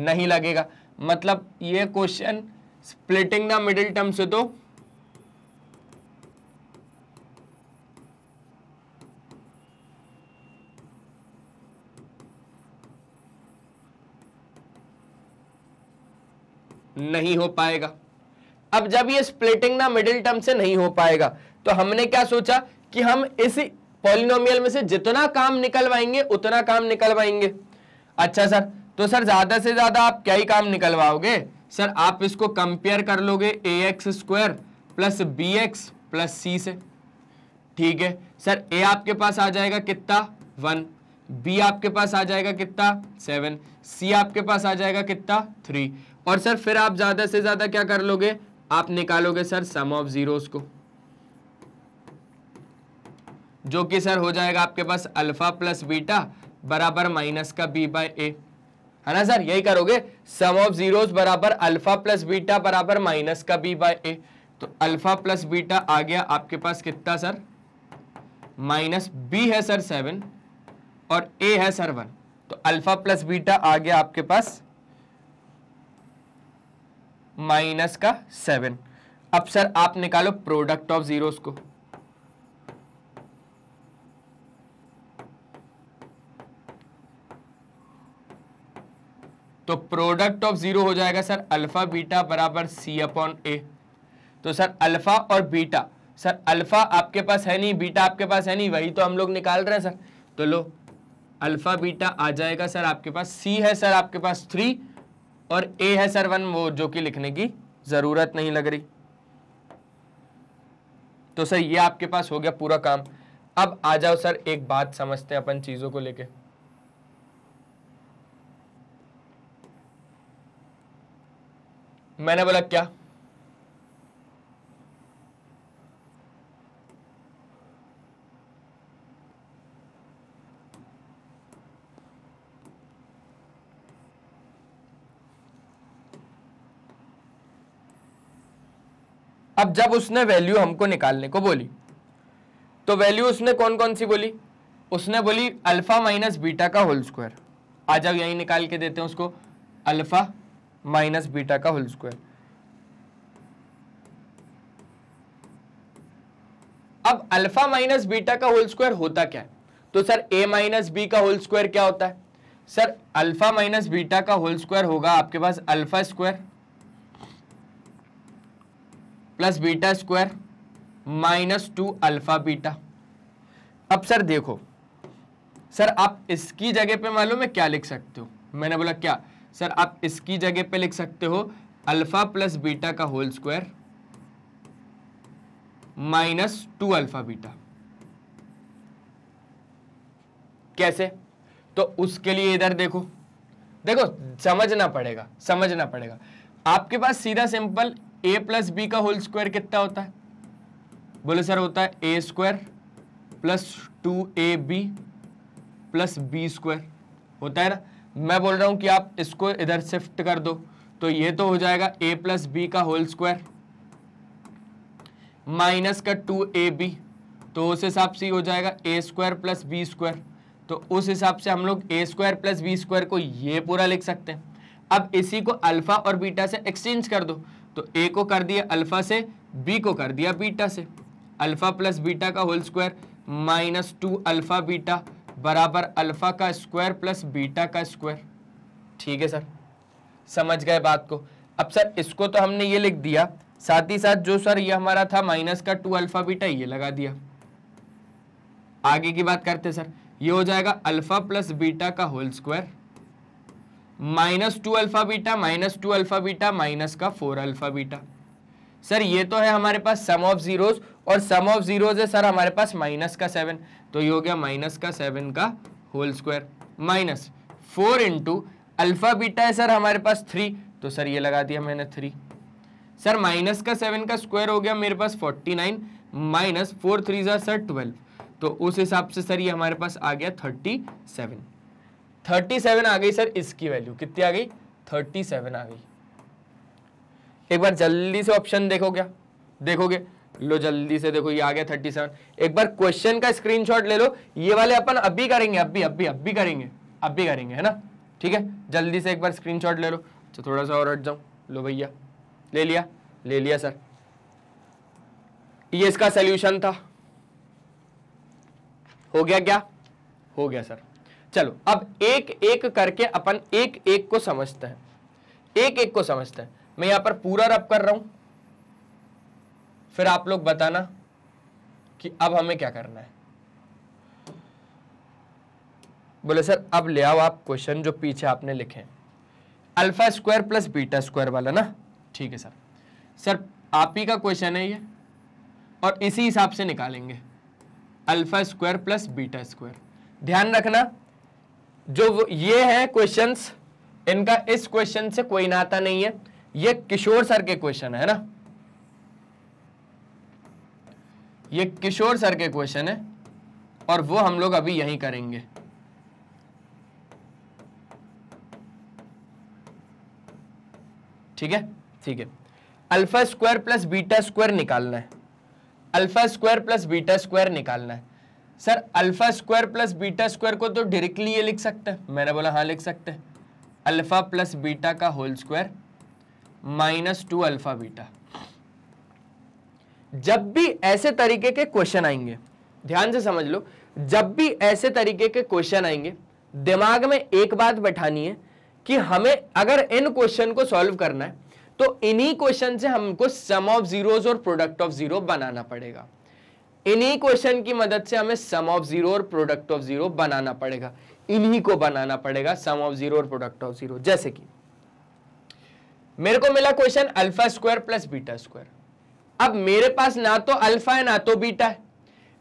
नहीं लगेगा मतलब ये question splitting the middle term से तो नहीं हो पाएगा अब जब ये स्प्लिटिंग ना मिडिल टर्म से नहीं हो पाएगा तो हमने क्या सोचा कि हम इसी पॉलिनोमियल में से जितना काम निकलवाएंगे उतना काम निकलवाएंगे अच्छा सर तो सर ज्यादा से ज्यादा आप क्या ही काम निकलवाओगे सर आप इसको कंपेयर कर लोगे A x square plus B x plus सी से ठीक है सर ए आपके पास आ जाएगा कितना वन बी आपके पास आ जाएगा कितना सेवन सी आपके पास आ जाएगा कितना थ्री और सर फिर आप ज़्यादा से ज़्यादा क्या कर लोगे आप निकालोगे सर सम ऑफ जीरोस को जो कि सर हो जाएगा आपके पास अल्फा प्लस बीटा बराबर माइनस का बी बाय ए है ना सर यही करोगे सम ऑफ जीरोस बराबर अल्फा प्लस बीटा बराबर माइनस का बी बाय ए तो अल्फा प्लस बीटा आ गया आपके पास कितना सर माइनस बी है सर सेवन और ए है सर वन तो अल्फा प्लस बीटा आ गया आपके पास माइनस का सेवन अब सर आप निकालो प्रोडक्ट ऑफ जीरोस को तो प्रोडक्ट ऑफ जीरो हो जाएगा सर अल्फा बीटा बराबर सी अपॉन ए तो सर अल्फा और बीटा सर अल्फा आपके पास है नहीं बीटा आपके पास है नहीं वही तो हम लोग निकाल रहे हैं सर तो लो अल्फा बीटा आ जाएगा सर आपके पास सी है सर आपके पास थ्री और ए है सर वन वो जो कि लिखने की ज़रूरत नहीं लग रही तो सर ये आपके पास हो गया पूरा काम अब आ जाओ सर एक बात समझते हैं अपन चीज़ों को लेके मैंने बोला क्या अब जब उसने वैल्यू हमको निकालने को बोली तो वैल्यू उसने कौन कौन सी बोली उसने बोली अल्फ़ा माइनस बीटा का होल स्क्वायर आ जाओ यही निकाल के देते हैं उसको अल्फ़ा माइनस बीटा का होल स्क्वायर अब अल्फ़ा माइनस बीटा का होल स्क्वायर होता क्या है तो सर ए माइनस बी का होल स्क्वायर क्या होता है सर अल्फ़ा माइनस बीटा का होल स्क्वायर होगा आपके पास alpha square plus beta square minus two alpha beta अब सर देखो सर आप इसकी जगह पे मालूम है क्या लिख सकते हो मैंने बोला क्या सर आप इसकी जगह पे लिख सकते हो अल्फा प्लस बीटा का whole square minus two alpha beta कैसे तो उसके लिए इधर देखो देखो समझना पड़ेगा समझना पड़ेगा आपके पास सीधा सिंपल ए प्लस बी का होल स्क्वायर कितना होता है बोले सर होता है ए स्क्वायर प्लस टू ए बी प्लस बी स्क्वायर होता है ना मैं बोल रहा हूं कि आप इसको इधर शिफ्ट कर दो तो ये तो हो जाएगा ए प्लस बी का होल स्क्वायर माइनस का टू ए बी तो उस हिसाब से हो जाएगा A square plus B square तो उस हिसाब से हम लोग A square plus B square को ये पूरा लिख सकते हैं अब इसी को अल्फा और बीटा से एक्सचेंज कर दो तो ए को कर दिया अल्फा से बी को कर दिया बीटा से अल्फा प्लस बीटा का whole square minus two alpha beta बराबर अल्फा का स्क्वायर प्लस बीटा का स्क्वायर ठीक है सर समझ गए बात को अब सर इसको तो हमने ये लिख दिया साथ ही साथ जो सर ये हमारा था माइनस का टू अल्फा बीटा ये लगा दिया आगे की बात करते सर ये हो जाएगा अल्फा प्लस बीटा का whole square minus two alpha beta minus two alpha beta minus का फोर अल्फा बीटा सर ये तो है हमारे पास सम ऑफ जीरोज और सम ऑफ जीरोज है सर हमारे पास माइनस का सेवन तो ये हो गया माइनस का सेवन का whole square minus four into alpha beta है सर हमारे पास थ्री तो सर ये लगा दिया मैंने थ्री सर माइनस का सेवन का स्क्वायर हो गया मेरे पास forty nine minus four three जो सर ट्वेल्व तो उस हिसाब से सर ये हमारे पास आ गया थर्टी सेवन थर्टी सेवन आ गई सर इसकी वैल्यू कितनी आ गई थर्टी सेवन आ गई एक बार जल्दी से ऑप्शन देखो क्या देखोगे लो जल्दी से देखो ये आ गया थर्टी सेवन एक बार क्वेश्चन का स्क्रीनशॉट ले लो ये वाले अपन अभी करेंगे अभी अभी अभी करेंगे अभी करेंगे है ना ठीक है जल्दी से एक बार स्क्रीन ले लो तो थोड़ा सा और हट जाऊ लो भैया ले लिया ले लिया सर ये इसका सोल्यूशन था हो गया क्या हो गया सर चलो अब एक एक करके अपन एक एक को समझते हैं एक एक को समझते हैं मैं यहां पर पूरा रब कर रहा हूं फिर आप लोग बताना कि अब हमें क्या करना है बोले सर अब ले आओ आप क्वेश्चन जो पीछे आपने लिखे हैं alpha square plus beta square वाला ना ठीक है सर सर आप ही का क्वेश्चन है ये और इसी हिसाब से निकालेंगे alpha square plus beta square ध्यान रखना जो ये है क्वेश्चंस इनका इस क्वेश्चन से कोई नाता नहीं है ये किशोर सर के क्वेश्चन है ना ये किशोर सर के क्वेश्चन है और वो हम लोग अभी यहीं करेंगे ठीक है ठीक है alpha square plus beta square निकालना है alpha square plus beta square निकालना है sir alpha square plus beta square को तो डायरेक्टली ये लिख सकते हैं मैंने बोला हाँ लिख सकते हैं अल्फा प्लस बीटा का whole square minus two alpha beta जब भी ऐसे तरीके के क्वेश्चन आएंगे ध्यान से समझ लो जब भी ऐसे तरीके के क्वेश्चन आएंगे दिमाग में एक बात बैठानी है कि हमें अगर इन क्वेश्चन को सॉल्व करना है तो इन्हीं क्वेश्चन से हमको सम ऑफ जीरोज और प्रोडक्ट ऑफ जीरो बनाना पड़ेगा इन्हीं क्वेश्चन की मदद से हमें सम ऑफ जीरो और प्रोडक्ट ऑफ जीरो बनाना पड़ेगा इन्हीं को बनाना पड़ेगा सम ऑफ जीरो और प्रोडक्ट ऑफ जीरो जैसे कि मेरे को मिला question alpha square plus beta square अब मेरे पास ना तो अल्फा है ना तो बीटा है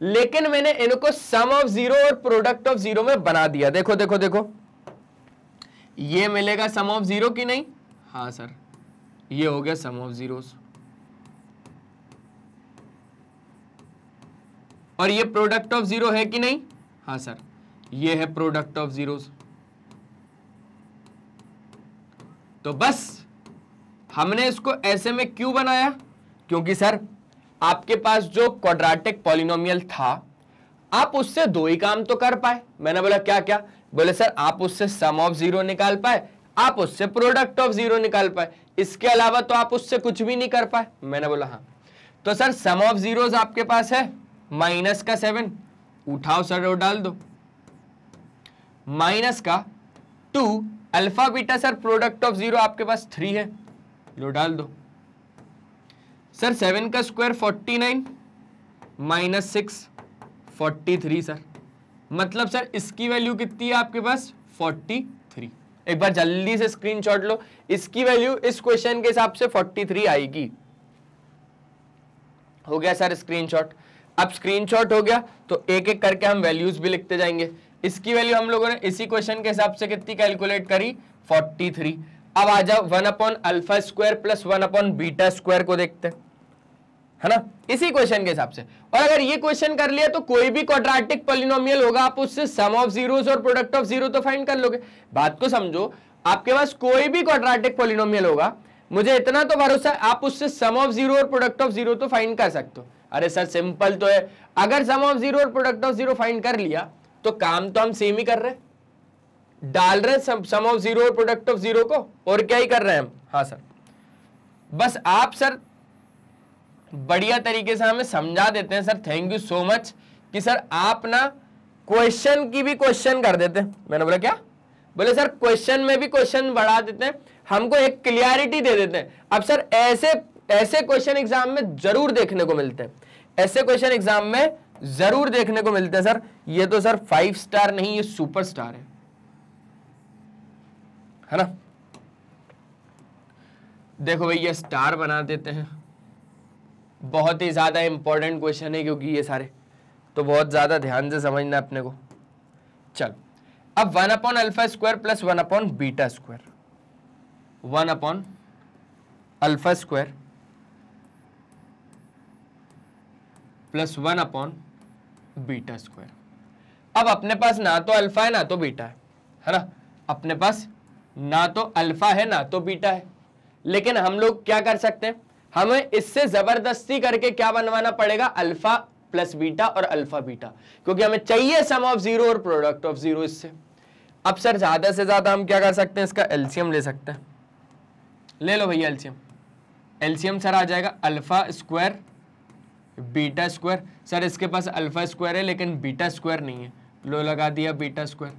लेकिन मैंने इनको सम ऑफ जीरो और प्रोडक्ट ऑफ जीरो में बना दिया देखो देखो देखो ये मिलेगा सम ऑफ जीरो की नहीं हाँ सर ये हो गया सम ऑफ जीरो और ये प्रोडक्ट ऑफ जीरो है कि नहीं हाँ सर ये है प्रोडक्ट ऑफ जीरो तो बस हमने इसको ऐसे में क्यों बनाया क्योंकि सर आपके पास जो क्वाड्रेटिक पॉलिनोमियल था आप उससे दो ही काम तो कर पाए मैंने बोला क्या क्या बोले सर आप उससे सम ऑफ जीरो निकाल पाए आप उससे प्रोडक्ट ऑफ जीरो निकाल पाए इसके अलावा तो आप उससे कुछ भी नहीं कर पाए मैंने बोला हाँ तो सर सम ऑफ जीरोस आपके पास है माइनस का सेवन उठाओ सर और डाल दो माइनस का two alpha beta sir product of zero आपके पास थ्री है लो डाल दो सर सेवन का square forty nine minus six forty three sir मतलब सर इसकी वैल्यू कितनी है आपके पास फोर्टी थ्री एक बार जल्दी से स्क्रीनशॉट लो इसकी वैल्यू इस क्वेश्चन के हिसाब से फोर्टी थ्री आएगी हो गया सर स्क्रीनशॉट अब स्क्रीनशॉट हो गया तो एक एक करके हम वैल्यूज भी लिखते जाएंगे इसकी वैल्यू हम लोगों ने इसी क्वेश्चन के हिसाब से कितनी कैलकुलेट करी 43 अब आ जाओ one upon alpha square plus one upon beta square को देखते हैं है ना इसी क्वेश्चन के हिसाब से और अगर ये क्वेश्चन कर लिया तो कोई भी क्वाड्रेटिक पोलिनोमियल होगा आप उससे सम ऑफ जीरोस और प्रोडक्ट ऑफ जीरो तो फाइंड कर लोगे बात को समझो आपके पास कोई भी क्वाड्रेटिक पोलिनोमियल होगा मुझे इतना तो भरोसा है आप उससे सम ऑफ जीरो और प्रोडक्ट ऑफ जीरो तो फाइंड कर सकते हो अरे सर सिंपल तो है अगर सम ऑफ जीरो और प्रोडक्ट ऑफ जीरो फाइंड कर लिया तो काम तो हम सेम ही कर रहे हैं डाल रहे हैं सम ऑफ जीरो और प्रोडक्ट ऑफ जीरो को और क्या ही कर रहे हैं हम हाँ सर बस आप सर बढ़िया तरीके से हमें समझा देते हैं sir thank you so much कि सर आप ना क्वेश्चन की भी क्वेश्चन कर देते हैं मैंने बोला क्या बोले सर क्वेश्चन में भी क्वेश्चन बढ़ा देते हैं हमको एक क्लियरिटी दे देते हैं अब सर ऐसे ऐसे क्वेश्चन एग्जाम में जरूर देखने को मिलते हैं ऐसे क्वेश्चन एग्जाम में जरूर देखने को मिलते हैं सर ये तो सर फाइव स्टार नहीं ये सुपर स्टार है है ना देखो भाई ये स्टार बना देते हैं बहुत ही ज़्यादा इंपॉर्टेंट क्वेश्चन है क्योंकि ये सारे तो बहुत ज़्यादा ध्यान से समझना अपने को चल अब one upon alpha square plus one upon beta square one upon alpha square plus one upon beta square अब अपने पास ना तो अल्फा है ना तो बीटा है है ना अपने पास ना तो अल्फा है ना तो बीटा है लेकिन हम लोग क्या कर सकते हैं हमें इससे जबरदस्ती करके क्या बनवाना पड़ेगा अल्फा प्लस बीटा और अल्फा बीटा क्योंकि हमें चाहिए सम ऑफ जीरो और प्रोडक्ट ऑफ जीरो इससे अब सर ज्यादा से ज्यादा हम क्या कर सकते हैं इसका एल्सियम ले सकते हैं ले लो भैया एल्सियम एल्सियम सर आ जाएगा alpha square beta square sir इसके पास अल्फ़ा स्क्वायर है लेकिन बीटा स्क्वायर नहीं है लो लगा दिया बीटा स्क्वायर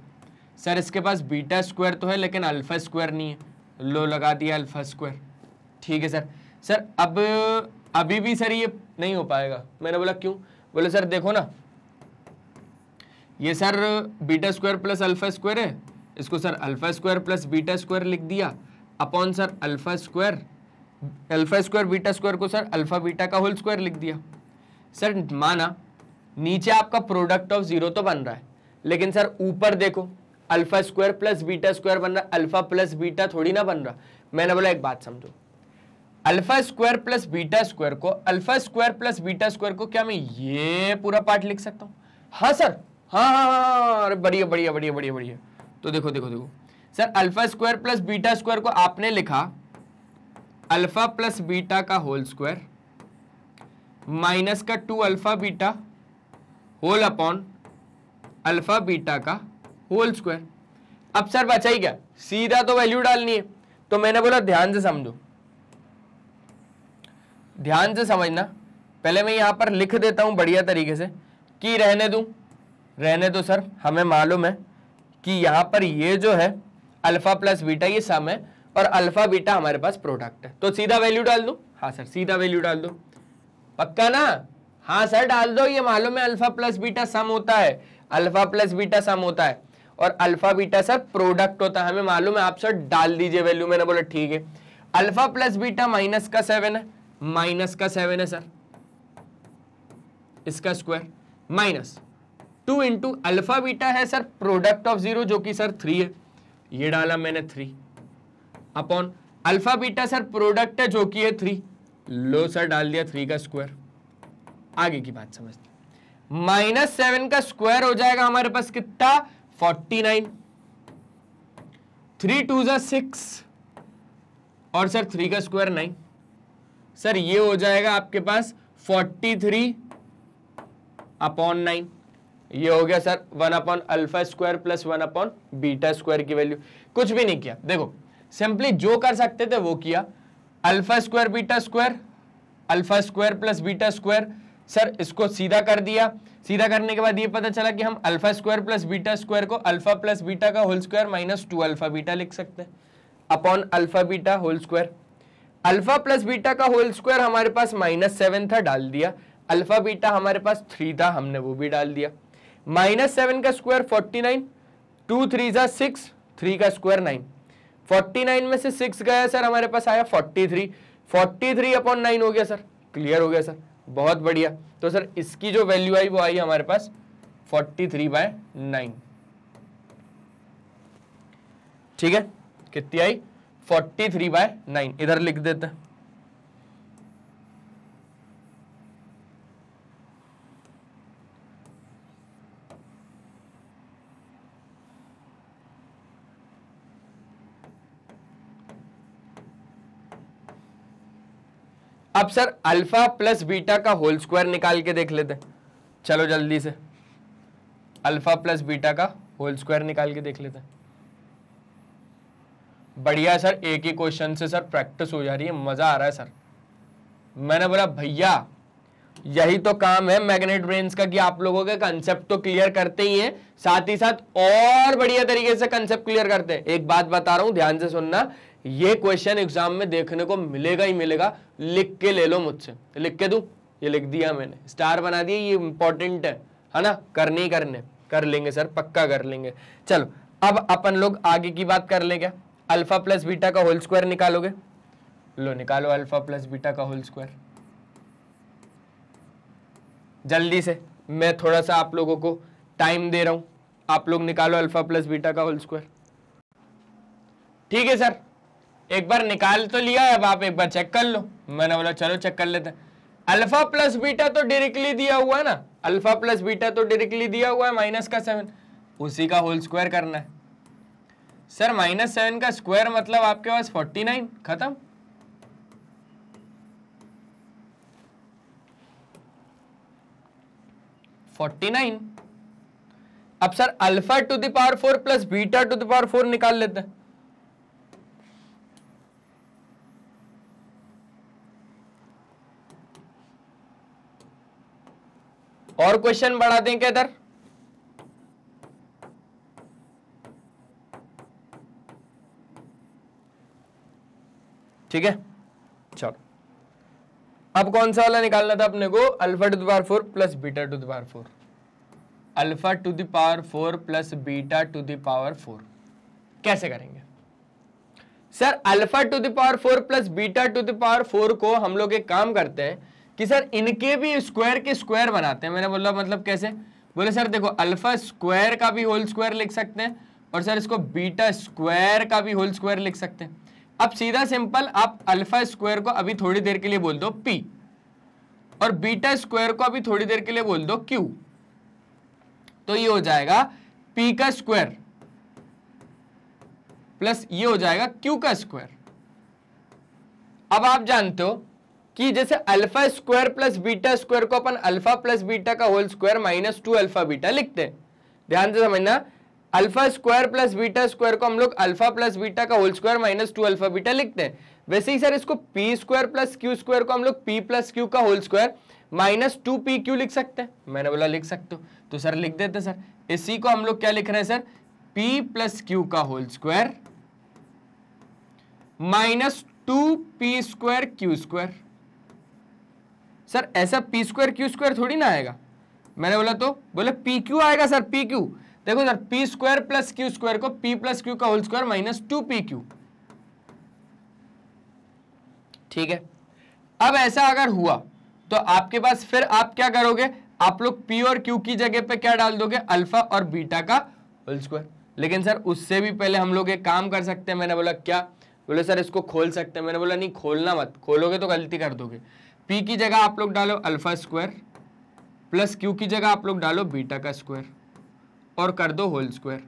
सर इसके पास बीटा स्क्वायर तो है लेकिन अल्फ़ा स्क्वायर नहीं है लो लगा दिया अल्फ़ा स्क्वायर ठीक है सर सर अब अभी भी सर ये नहीं हो पाएगा मैंने बोला क्यों बोले सर देखो ना ये sir beta square plus alpha square है इसको sir alpha square plus beta square लिख दिया upon sir alpha square alpha square beta square को सर अल्फ़ा बीटा का होल स्क्वायर लिख दिया सर माना नीचे आपका प्रोडक्ट ऑफ जीरो तो बन रहा है लेकिन सर ऊपर देखो alpha square plus beta square बन रहा है अल्फा प्लस बीटा थोड़ी ना बन रहा मैंने बोला एक बात समझो alpha square plus beta square को alpha square plus beta square को क्या मैं ये पूरा पार्ट लिख सकता हूँ हाँ सर हाँ हाँ, हाँ हाँ हाँ अरे बढ़िया बढ़िया बढ़िया बढ़िया बढ़िया तो देखो देखो देखो sir alpha square plus beta square को आपने लिखा अल्फा प्लस बीटा का होल स्क्वायर माइनस का two alpha beta whole upon alpha beta का होल स्क्वायर अब सर बचा ही क्या सीधा तो वैल्यू डालनी है तो मैंने बोला ध्यान से समझो ध्यान से समझना पहले मैं यहां पर लिख देता हूं बढ़िया तरीके से कि रहने दू रहने दो सर हमें मालूम है कि यहां पर ये जो है अल्फ़ा प्लस बीटा ये सम है और अल्फ़ा बीटा हमारे पास प्रोडक्ट है तो सीधा वैल्यू डाल दू हाँ सर सीधा वैल्यू डाल दो पक्का ना हाँ सर डाल दो ये मालूम है अल्फा प्लस बीटा सम होता है अल्फा प्लस बीटा सम होता है और अल्फा बीटा सर प्रोडक्ट होता है हमें मालूम है आप सर डाल दीजिए वैल्यू मैंने बोला ठीक है अल्फा प्लस बीटा माइनस का सेवन है माइनस का सेवन है सर इसका square minus two into alpha beta है सर प्रोडक्ट ऑफ जीरो जो कि सर थ्री है ये डाला मैंने three upon alpha beta sir product है जो कि है थ्री लो सर डाल दिया थ्री का स्क्वायर आगे की बात समझते माइनस सेवन का स्क्वायर हो जाएगा हमारे पास कितना फोर्टी नाइन थ्री टू जा सिक्स और सर थ्री का स्क्वायर नाइन सर ये हो जाएगा आपके पास फोर्टी थ्री अपॉन नाइन ये हो गया sir one upon alpha square plus one upon beta square की वैल्यू कुछ भी नहीं किया देखो सिंपली जो कर सकते थे वो किया alpha square beta square alpha square plus beta square sir इसको सीधा कर दिया सीधा करने के बाद ये पता चला कि हम alpha square plus beta square को अल्फा प्लस बीटा का whole square minus two alpha beta लिख सकते हैं upon alpha beta whole square alpha plus beta का होल स्क्वायर हमारे पास माइनस सेवन था डाल दिया अल्फा बीटा हमारे पास थ्री था हमने वो भी डाल दिया माइनस सेवन का square forty nine two three ज़ा सिक्स थ्री का स्क्वायर नाइन 49 में से 6 गया सर हमारे पास आया 43 43 अपॉन नाइन हो गया सर क्लियर हो गया सर बहुत बढ़िया तो सर इसकी जो वैल्यू आई वो आई हमारे पास 43 थ्री बाय नाइन ठीक है कितनी आई 43 थ्री बाय नाइन इधर लिख देते हैं अब सर अल्फा प्लस बीटा का होल स्क्वायर निकाल के देख लेते चलो जल्दी से अल्फा प्लस बीटा का होल स्क्वायर निकाल के देख लेते बढ़िया सर एक ही क्वेश्चन से सर प्रैक्टिस हो जा रही है मज़ा आ रहा है सर मैंने बोला भैया यही तो काम है मैग्नेट ब्रेन्स का कि आप लोगों के कंसेप्ट तो क्लियर करते ही हैं साथ ही साथ और बढ़िया तरीके से कंसेप्ट क्लियर करते हैं एक बात बता रहा हूं ध्यान से सुनना ये क्वेश्चन एग्जाम में देखने को मिलेगा ही मिलेगा लिख के ले लो मुझसे लिख के दू ये लिख दिया मैंने स्टार बना दिया ये इंपॉर्टेंट है है ना करने ही करने कर लेंगे सर पक्का कर लेंगे चलो अब अपन लोग आगे की बात कर लेंगे अल्फा प्लस बीटा का होल स्क्वायर निकालोगे लो निकालो अल्फा प्लस बीटा का होल स्क्वायर जल्दी से मैं थोड़ा सा आप लोगों को टाइम दे रहा हूं आप लोग निकालो अल्फा प्लस बीटा का होल स्क्वायर ठीक है सर एक बार निकाल तो लिया अब आप एक बार चेक कर लो मैंने बोला चलो चेक कर लेते अल्फा प्लस बीटा तो डायरेक्टली दिया हुआ है ना अल्फा प्लस बीटा तो डायरेक्टली दिया हुआ है माइनस का सेवन उसी का होल स्क्वायर करना है सर माइनस सेवन का स्क्वायर मतलब आपके पास फोर्टी नाइन खत्म फोर्टी नाइन अब sir alpha to the power four plus beta to the power four निकाल लेते हैं और क्वेश्चन बढ़ा दें क्या इधर ठीक है चलो अब कौन सा वाला निकालना था अपने को alpha to the power four plus beta to the power four alpha to the power four plus beta to the power four कैसे करेंगे sir alpha to the power four plus beta to the power four को हम लोग एक काम करते हैं कि सर इनके भी स्क्वायर के स्क्वायर बनाते हैं मैंने बोला मतलब कैसे बोले सर देखो अल्फा स्क्वायर का भी होल स्क्वायर लिख सकते हैं और सर इसको बीटा स्क्वायर का भी होल स्क्वायर लिख सकते हैं अब सीधा सिंपल आप अल्फा स्क्वायर को अभी थोड़ी देर के लिए बोल दो पी और बीटा स्क्वायर को अभी थोड़ी देर के लिए बोल दो क्यू तो ये हो जाएगा पी का स्क्वायर प्लस ये हो जाएगा क्यू का स्क्वायर अब आप जानते हो कि जैसे alpha square plus beta square को अपन अल्फा प्लस बीटा का whole square minus two alpha beta लिखते हैं ध्यान से समझना alpha square plus beta square को हम लोग अल्फा प्लस बीटा का whole square minus two alpha beta लिखते हैं वैसे ही सर इसको P square plus Q square को हम लोग पी प्लस क्यू का whole square minus two P Q लिख सकते हैं मैंने बोला लिख सकते हो तो सर लिख देते सर इसी को हम लोग क्या लिख रहे हैं सर पी प्लस क्यू का whole square minus two P square Q square sir ऐसा पी स्क्वायर क्यू स्क्वायर थोड़ी ना आएगा मैंने बोला तो बोले पी क्यू आएगा सर पी क्यू देखो sir P square plus Q square को पी प्लस क्यू का whole square minus two P Q ठीक है अब ऐसा अगर हुआ तो आपके पास फिर आप क्या करोगे आप लोग पी और क्यू की जगह पे क्या डाल दोगे अल्फा और बीटा का होल स्क्वायर लेकिन सर उससे भी पहले हम लोग एक काम कर सकते हैं मैंने बोला क्या बोले सर इसको खोल सकते हैं मैंने बोला नहीं खोलना मत खोलोगे तो गलती कर दोगे पी की जगह आप लोग डालो अल्फा स्क्वायर प्लस क्यू की जगह आप लोग डालो बीटा का स्क्वायर और कर दो whole square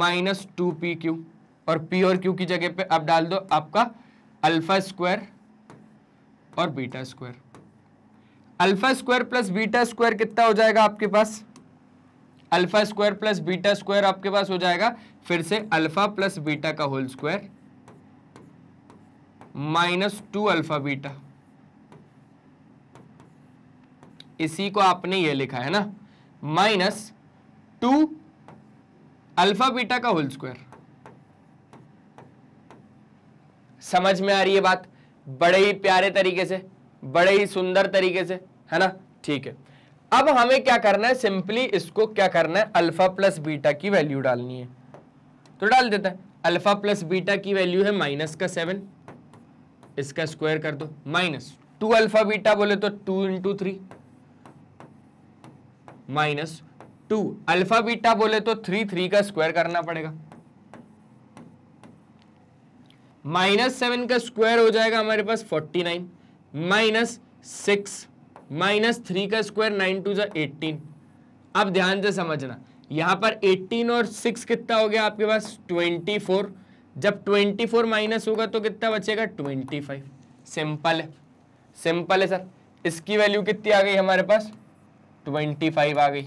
minus two P Q और पी और क्यू की जगह पे अब डाल दो आपका अल्फा स्क्वायर और beta square alpha square plus beta square कितना हो जाएगा आपके पास alpha square plus beta square आपके पास हो जाएगा फिर से अल्फा प्लस बीटा का whole square minus two alpha beta इसी को आपने ये लिखा है ना माइनस टू अल्फा बीटा का होल स्क्वायर समझ में आ रही है बात बड़े ही प्यारे तरीके से बड़े ही सुंदर तरीके से है ना ठीक है अब हमें क्या करना है सिंपली इसको क्या करना है अल्फा प्लस बीटा की वैल्यू डालनी है तो डाल देता है अल्फा प्लस बीटा की वैल्यू है माइनस का सेवन इसका स्क्वायर कर दो माइनस टू अल्फा बीटा बोले तो two into three minus two alpha beta बोले तो थ्री थ्री का स्क्वायर करना पड़ेगा माइनस सेवन का स्क्वायर हो जाएगा हमारे पास forty nine minus six minus three का स्क्वायर नाइन टू जो एट्टीन अब ध्यान से समझना यहां पर एट्टीन और सिक्स कितना हो गया आपके पास ट्वेंटी फोर जब ट्वेंटी फोर माइनस होगा तो कितना बचेगा ट्वेंटी फाइव सिंपल है सिंपल है सर इसकी वैल्यू कितनी आ गई हमारे पास ट्वेंटी फाइव आ गई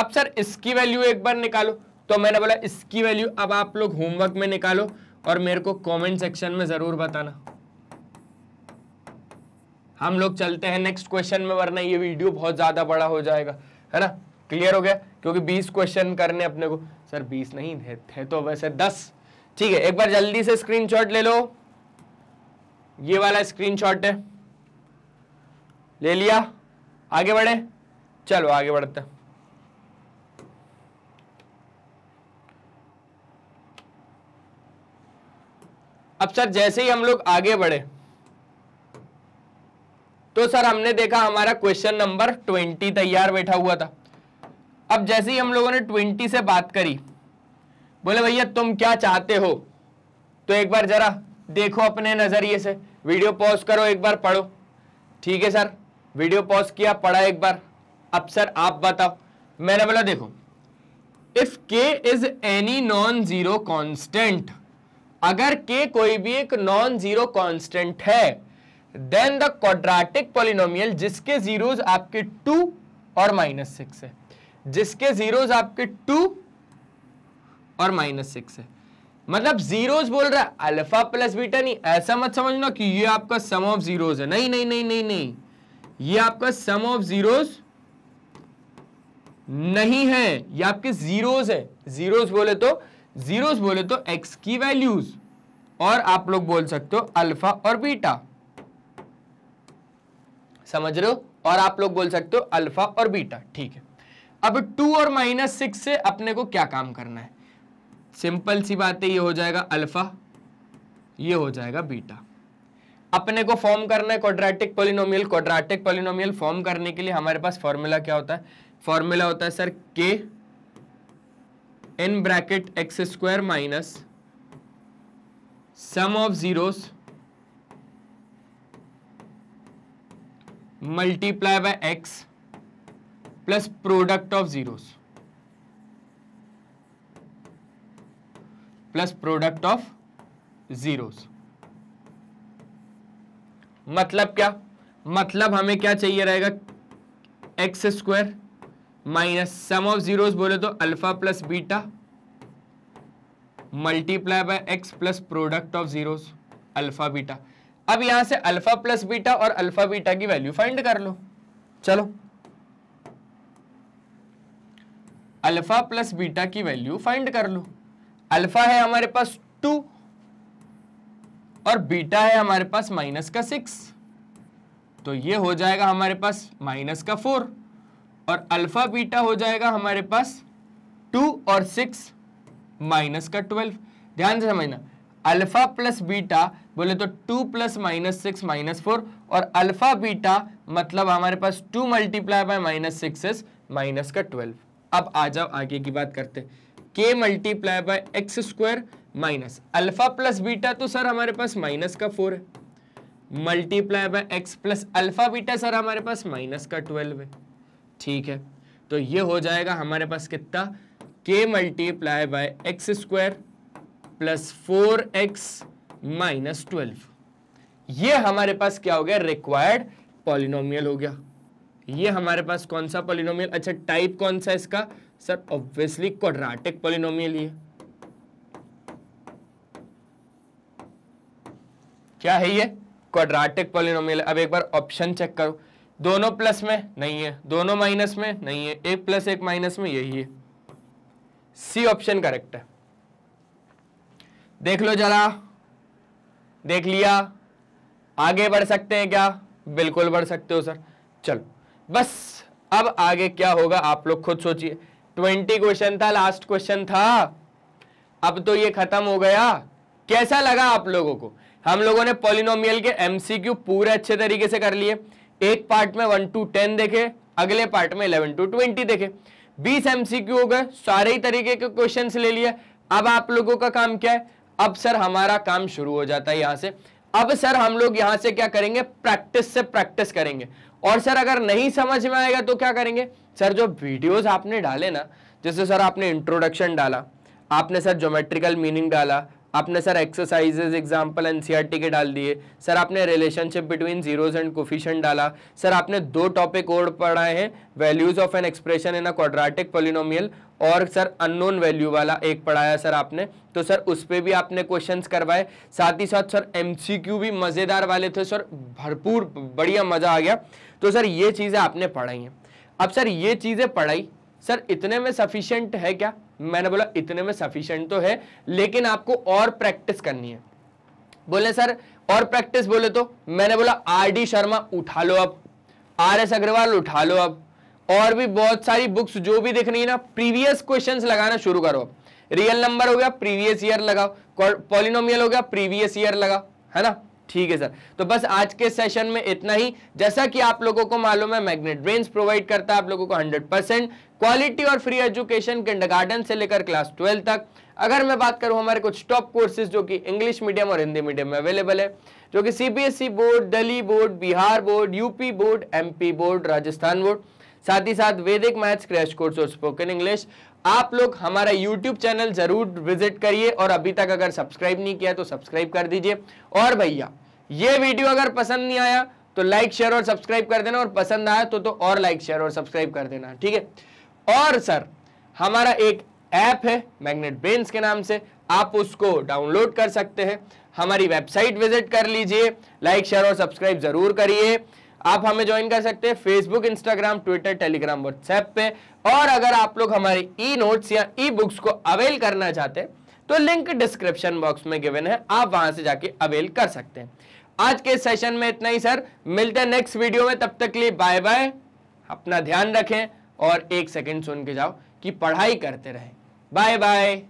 अब सर इसकी वैल्यू एक बार निकालो तो मैंने बोला इसकी वैल्यू अब आप लोग होमवर्क में निकालो और मेरे को कमेंट सेक्शन में जरूर बताना हम लोग चलते हैं नेक्स्ट क्वेश्चन में वरना ये वीडियो बहुत ज्यादा बड़ा हो जाएगा है ना क्लियर हो गया क्योंकि 20 क्वेश्चन करने अपने को सर 20 नहीं थे, थे तो वैसे 10 ठीक है एक बार जल्दी से स्क्रीनशॉट ले लो ये वाला स्क्रीनशॉट है ले लिया आगे बढ़े चलो आगे बढ़ते अब सर जैसे ही हम लोग आगे बढ़े तो सर हमने देखा हमारा क्वेश्चन नंबर ट्वेंटी तैयार बैठा हुआ था अब जैसे ही हम लोगों ने ट्वेंटी से बात करी बोले भैया तुम क्या चाहते हो तो एक बार जरा देखो अपने नजरिए से वीडियो पॉज करो एक बार पढ़ो ठीक है सर वीडियो पॉज किया पढ़ा एक बार अब सर आप बताओ मैंने बोला देखो if K is any non zero constant अगर के कोई भी एक नॉन जीरो कॉन्स्टेंट है देन द क्वाड्रेटिक पॉलिनोमियल जिसके जीरोज आपके टू और माइनस सिक्स है जिसके जीरोज आपके टू और माइनस सिक्स है मतलब जीरोस बोल रहा है अल्फा प्लस बीटा नहीं ऐसा मत समझना कि ये आपका सम ऑफ जीरोस है नहीं नहीं नहीं नहीं नहीं ये आपका सम ऑफ जीरोस नहीं है ये आपके जीरोस है जीरोस बोले तो जीरोस बोले तो एक्स की वैल्यूज और आप लोग बोल सकते हो अल्फा और बीटा समझ रहे हो और आप लोग बोल सकते हो अल्फा और बीटा ठीक है अब टू और माइनस सिक्स से अपने को क्या काम करना है सिंपल सी बात है ये हो जाएगा अल्फा ये हो जाएगा बीटा अपने को फॉर्म करना है quadratic polynomial quadratic polynomial form करने के लिए हमारे पास फॉर्मूला क्या होता है फॉर्मूला होता है sir K in bracket x square minus sum of zeros multiply by x plus product of zeros plus product of zeros मतलब क्या मतलब हमें क्या चाहिए रहेगा x square minus sum of zeros बोले तो alpha plus beta multiply by x plus product of zeros alpha beta अब यहां से अल्फा प्लस बीटा और अल्फा बीटा की वैल्यू फाइंड कर लो चलो अल्फा प्लस बीटा की वैल्यू फाइंड कर लो अल्फा है हमारे पास टू और बीटा है हमारे पास माइनस का सिक्स तो ये हो जाएगा हमारे पास माइनस का फोर और अल्फा बीटा हो जाएगा हमारे पास टू और सिक्स माइनस का ट्वेल्व ध्यान से समझना अल्फा प्लस बीटा बोले तो two plus minus six minus four और अल्फा बीटा मतलब हमारे पास two multiply by minus six minus का ट्वेल्व अब आ जाओ आगे की बात करते हैं K multiply by x square minus alpha plus beta तो सर हमारे पास माइनस का फोर है multiply by x plus alpha beta sir हमारे पास माइनस का ट्वेल्व है ठीक है तो ये हो जाएगा हमारे पास कितना K multiply by x square plus four x minus twelve ये हमारे पास क्या हो गया रिक्वायर्ड पॉलिनोमियल हो गया ये हमारे पास कौन सा पॉलिनोमियल अच्छा टाइप कौन सा इसका सर ऑब्वियसली क्वाड्रेटिक पॉलिनोमियल ये क्या है ये क्वाड्रेटिक पॉलिनोमियल अब एक बार ऑप्शन चेक करो दोनों प्लस में नहीं है दोनों माइनस में नहीं है एक प्लस एक माइनस में यही है सी ऑप्शन करेक्ट है देख लो जरा देख लिया आगे बढ़ सकते हैं क्या बिल्कुल बढ़ सकते हो सर चलो बस अब आगे क्या होगा आप लोग खुद सोचिए ट्वेंटी क्वेश्चन था लास्ट क्वेश्चन था अब तो ये खत्म हो गया कैसा लगा आप लोगों को हम लोगों ने पॉलिनोमियल के एमसीक्यू पूरे अच्छे तरीके से कर लिए एक पार्ट में वन टू टेन देखे अगले पार्ट में इलेवन टू ट्वेंटी देखे बीस एमसीक्यू हो गए सारे ही तरीके के क्वेश्चन ले लिए अब आप लोगों का काम क्या है अब सर हमारा काम शुरू हो जाता है यहां से अब सर हम लोग यहां से क्या करेंगे प्रैक्टिस से प्रैक्टिस करेंगे और सर अगर नहीं समझ में आएगा तो क्या करेंगे सर जो वीडियोस आपने डाले ना जैसे सर आपने इंट्रोडक्शन डाला आपने सर जोमेट्रिकल मीनिंग डाला आपने सर एक्सरसाइजेज एग्जाम्पल एन के डाल दिए सर आपने relationship between zeros and coefficient डाला सर आपने दो टॉपिक और पढ़ाए हैं values of an expression in a quadratic polynomial और सर अननोन वैल्यू वाला एक पढ़ाया सर आपने तो सर उस पर भी आपने क्वेश्चंस करवाए साथ ही साथ सर एमसीक्यू भी मज़ेदार वाले थे सर भरपूर बढ़िया मज़ा आ गया तो सर ये चीज़ें आपने पढ़ाई हैं अब सर ये चीज़ें पढ़ाई सर इतने में सफिशियंट है क्या मैंने बोला इतने में सफिशियंट तो है लेकिन आपको और प्रैक्टिस करनी है बोले सर और प्रैक्टिस बोले तो मैंने बोला आर डी शर्मा उठा लो अब आर एस अग्रवाल उठा लो अब और भी बहुत सारी बुक्स जो भी दिख रही है ना प्रीवियस क्वेश्चन लगाना शुरू करो रियल नंबर हो गया प्रीवियस ईयर लगाओ पॉलिनोमियल हो गया प्रीवियस ईयर लगाओ है ना ठीक है सर तो बस आज के सेशन में इतना ही जैसा कि आप लोगों को मालूम है मैग्नेट ब्रेन्स प्रोवाइड करता है आप लोगों को 100 परसेंट क्वालिटी और फ्री एजुकेशन किंडरगार्टन से लेकर क्लास ट्वेल्व तक अगर मैं बात करूं हमारे कुछ टॉप कोर्सेज जो कि इंग्लिश मीडियम और हिंदी मीडियम में अवेलेबल है जो कि CBSE board Delhi board Bihar board UP board MP board Rajasthan board साथ ही साथ वैदिक मैथ्स क्रैश कोर्स और स्पोकन इंग्लिश आप लोग हमारा YouTube चैनल जरूर विजिट करिए और अभी तक अगर सब्सक्राइब नहीं किया तो सब्सक्राइब कर दीजिए और भैया ये वीडियो अगर पसंद नहीं आया तो लाइक शेयर और सब्सक्राइब कर देना और पसंद आया तो तो और लाइक शेयर और सब्सक्राइब कर देना ठीक है और सर हमारा एक ऐप है मैग्नेट बेन्स के नाम से आप उसको डाउनलोड कर सकते हैं हमारी वेबसाइट विजिट कर लीजिए लाइक शेयर और सब्सक्राइब जरूर करिए आप हमें ज्वाइन कर सकते हैं Facebook Instagram Twitter Telegram WhatsApp पे और अगर आप लोग हमारे ई नोट्स या ई बुक्स को अवेल करना चाहते हैं तो लिंक डिस्क्रिप्शन बॉक्स में गिवन है आप वहां से जाके अवेल कर सकते हैं आज के सेशन में इतना ही सर मिलते हैं नेक्स्ट वीडियो में तब तक लिए बाय बाय अपना ध्यान रखें और एक सेकेंड सुन के जाओ कि पढ़ाई करते रहे बाय बाय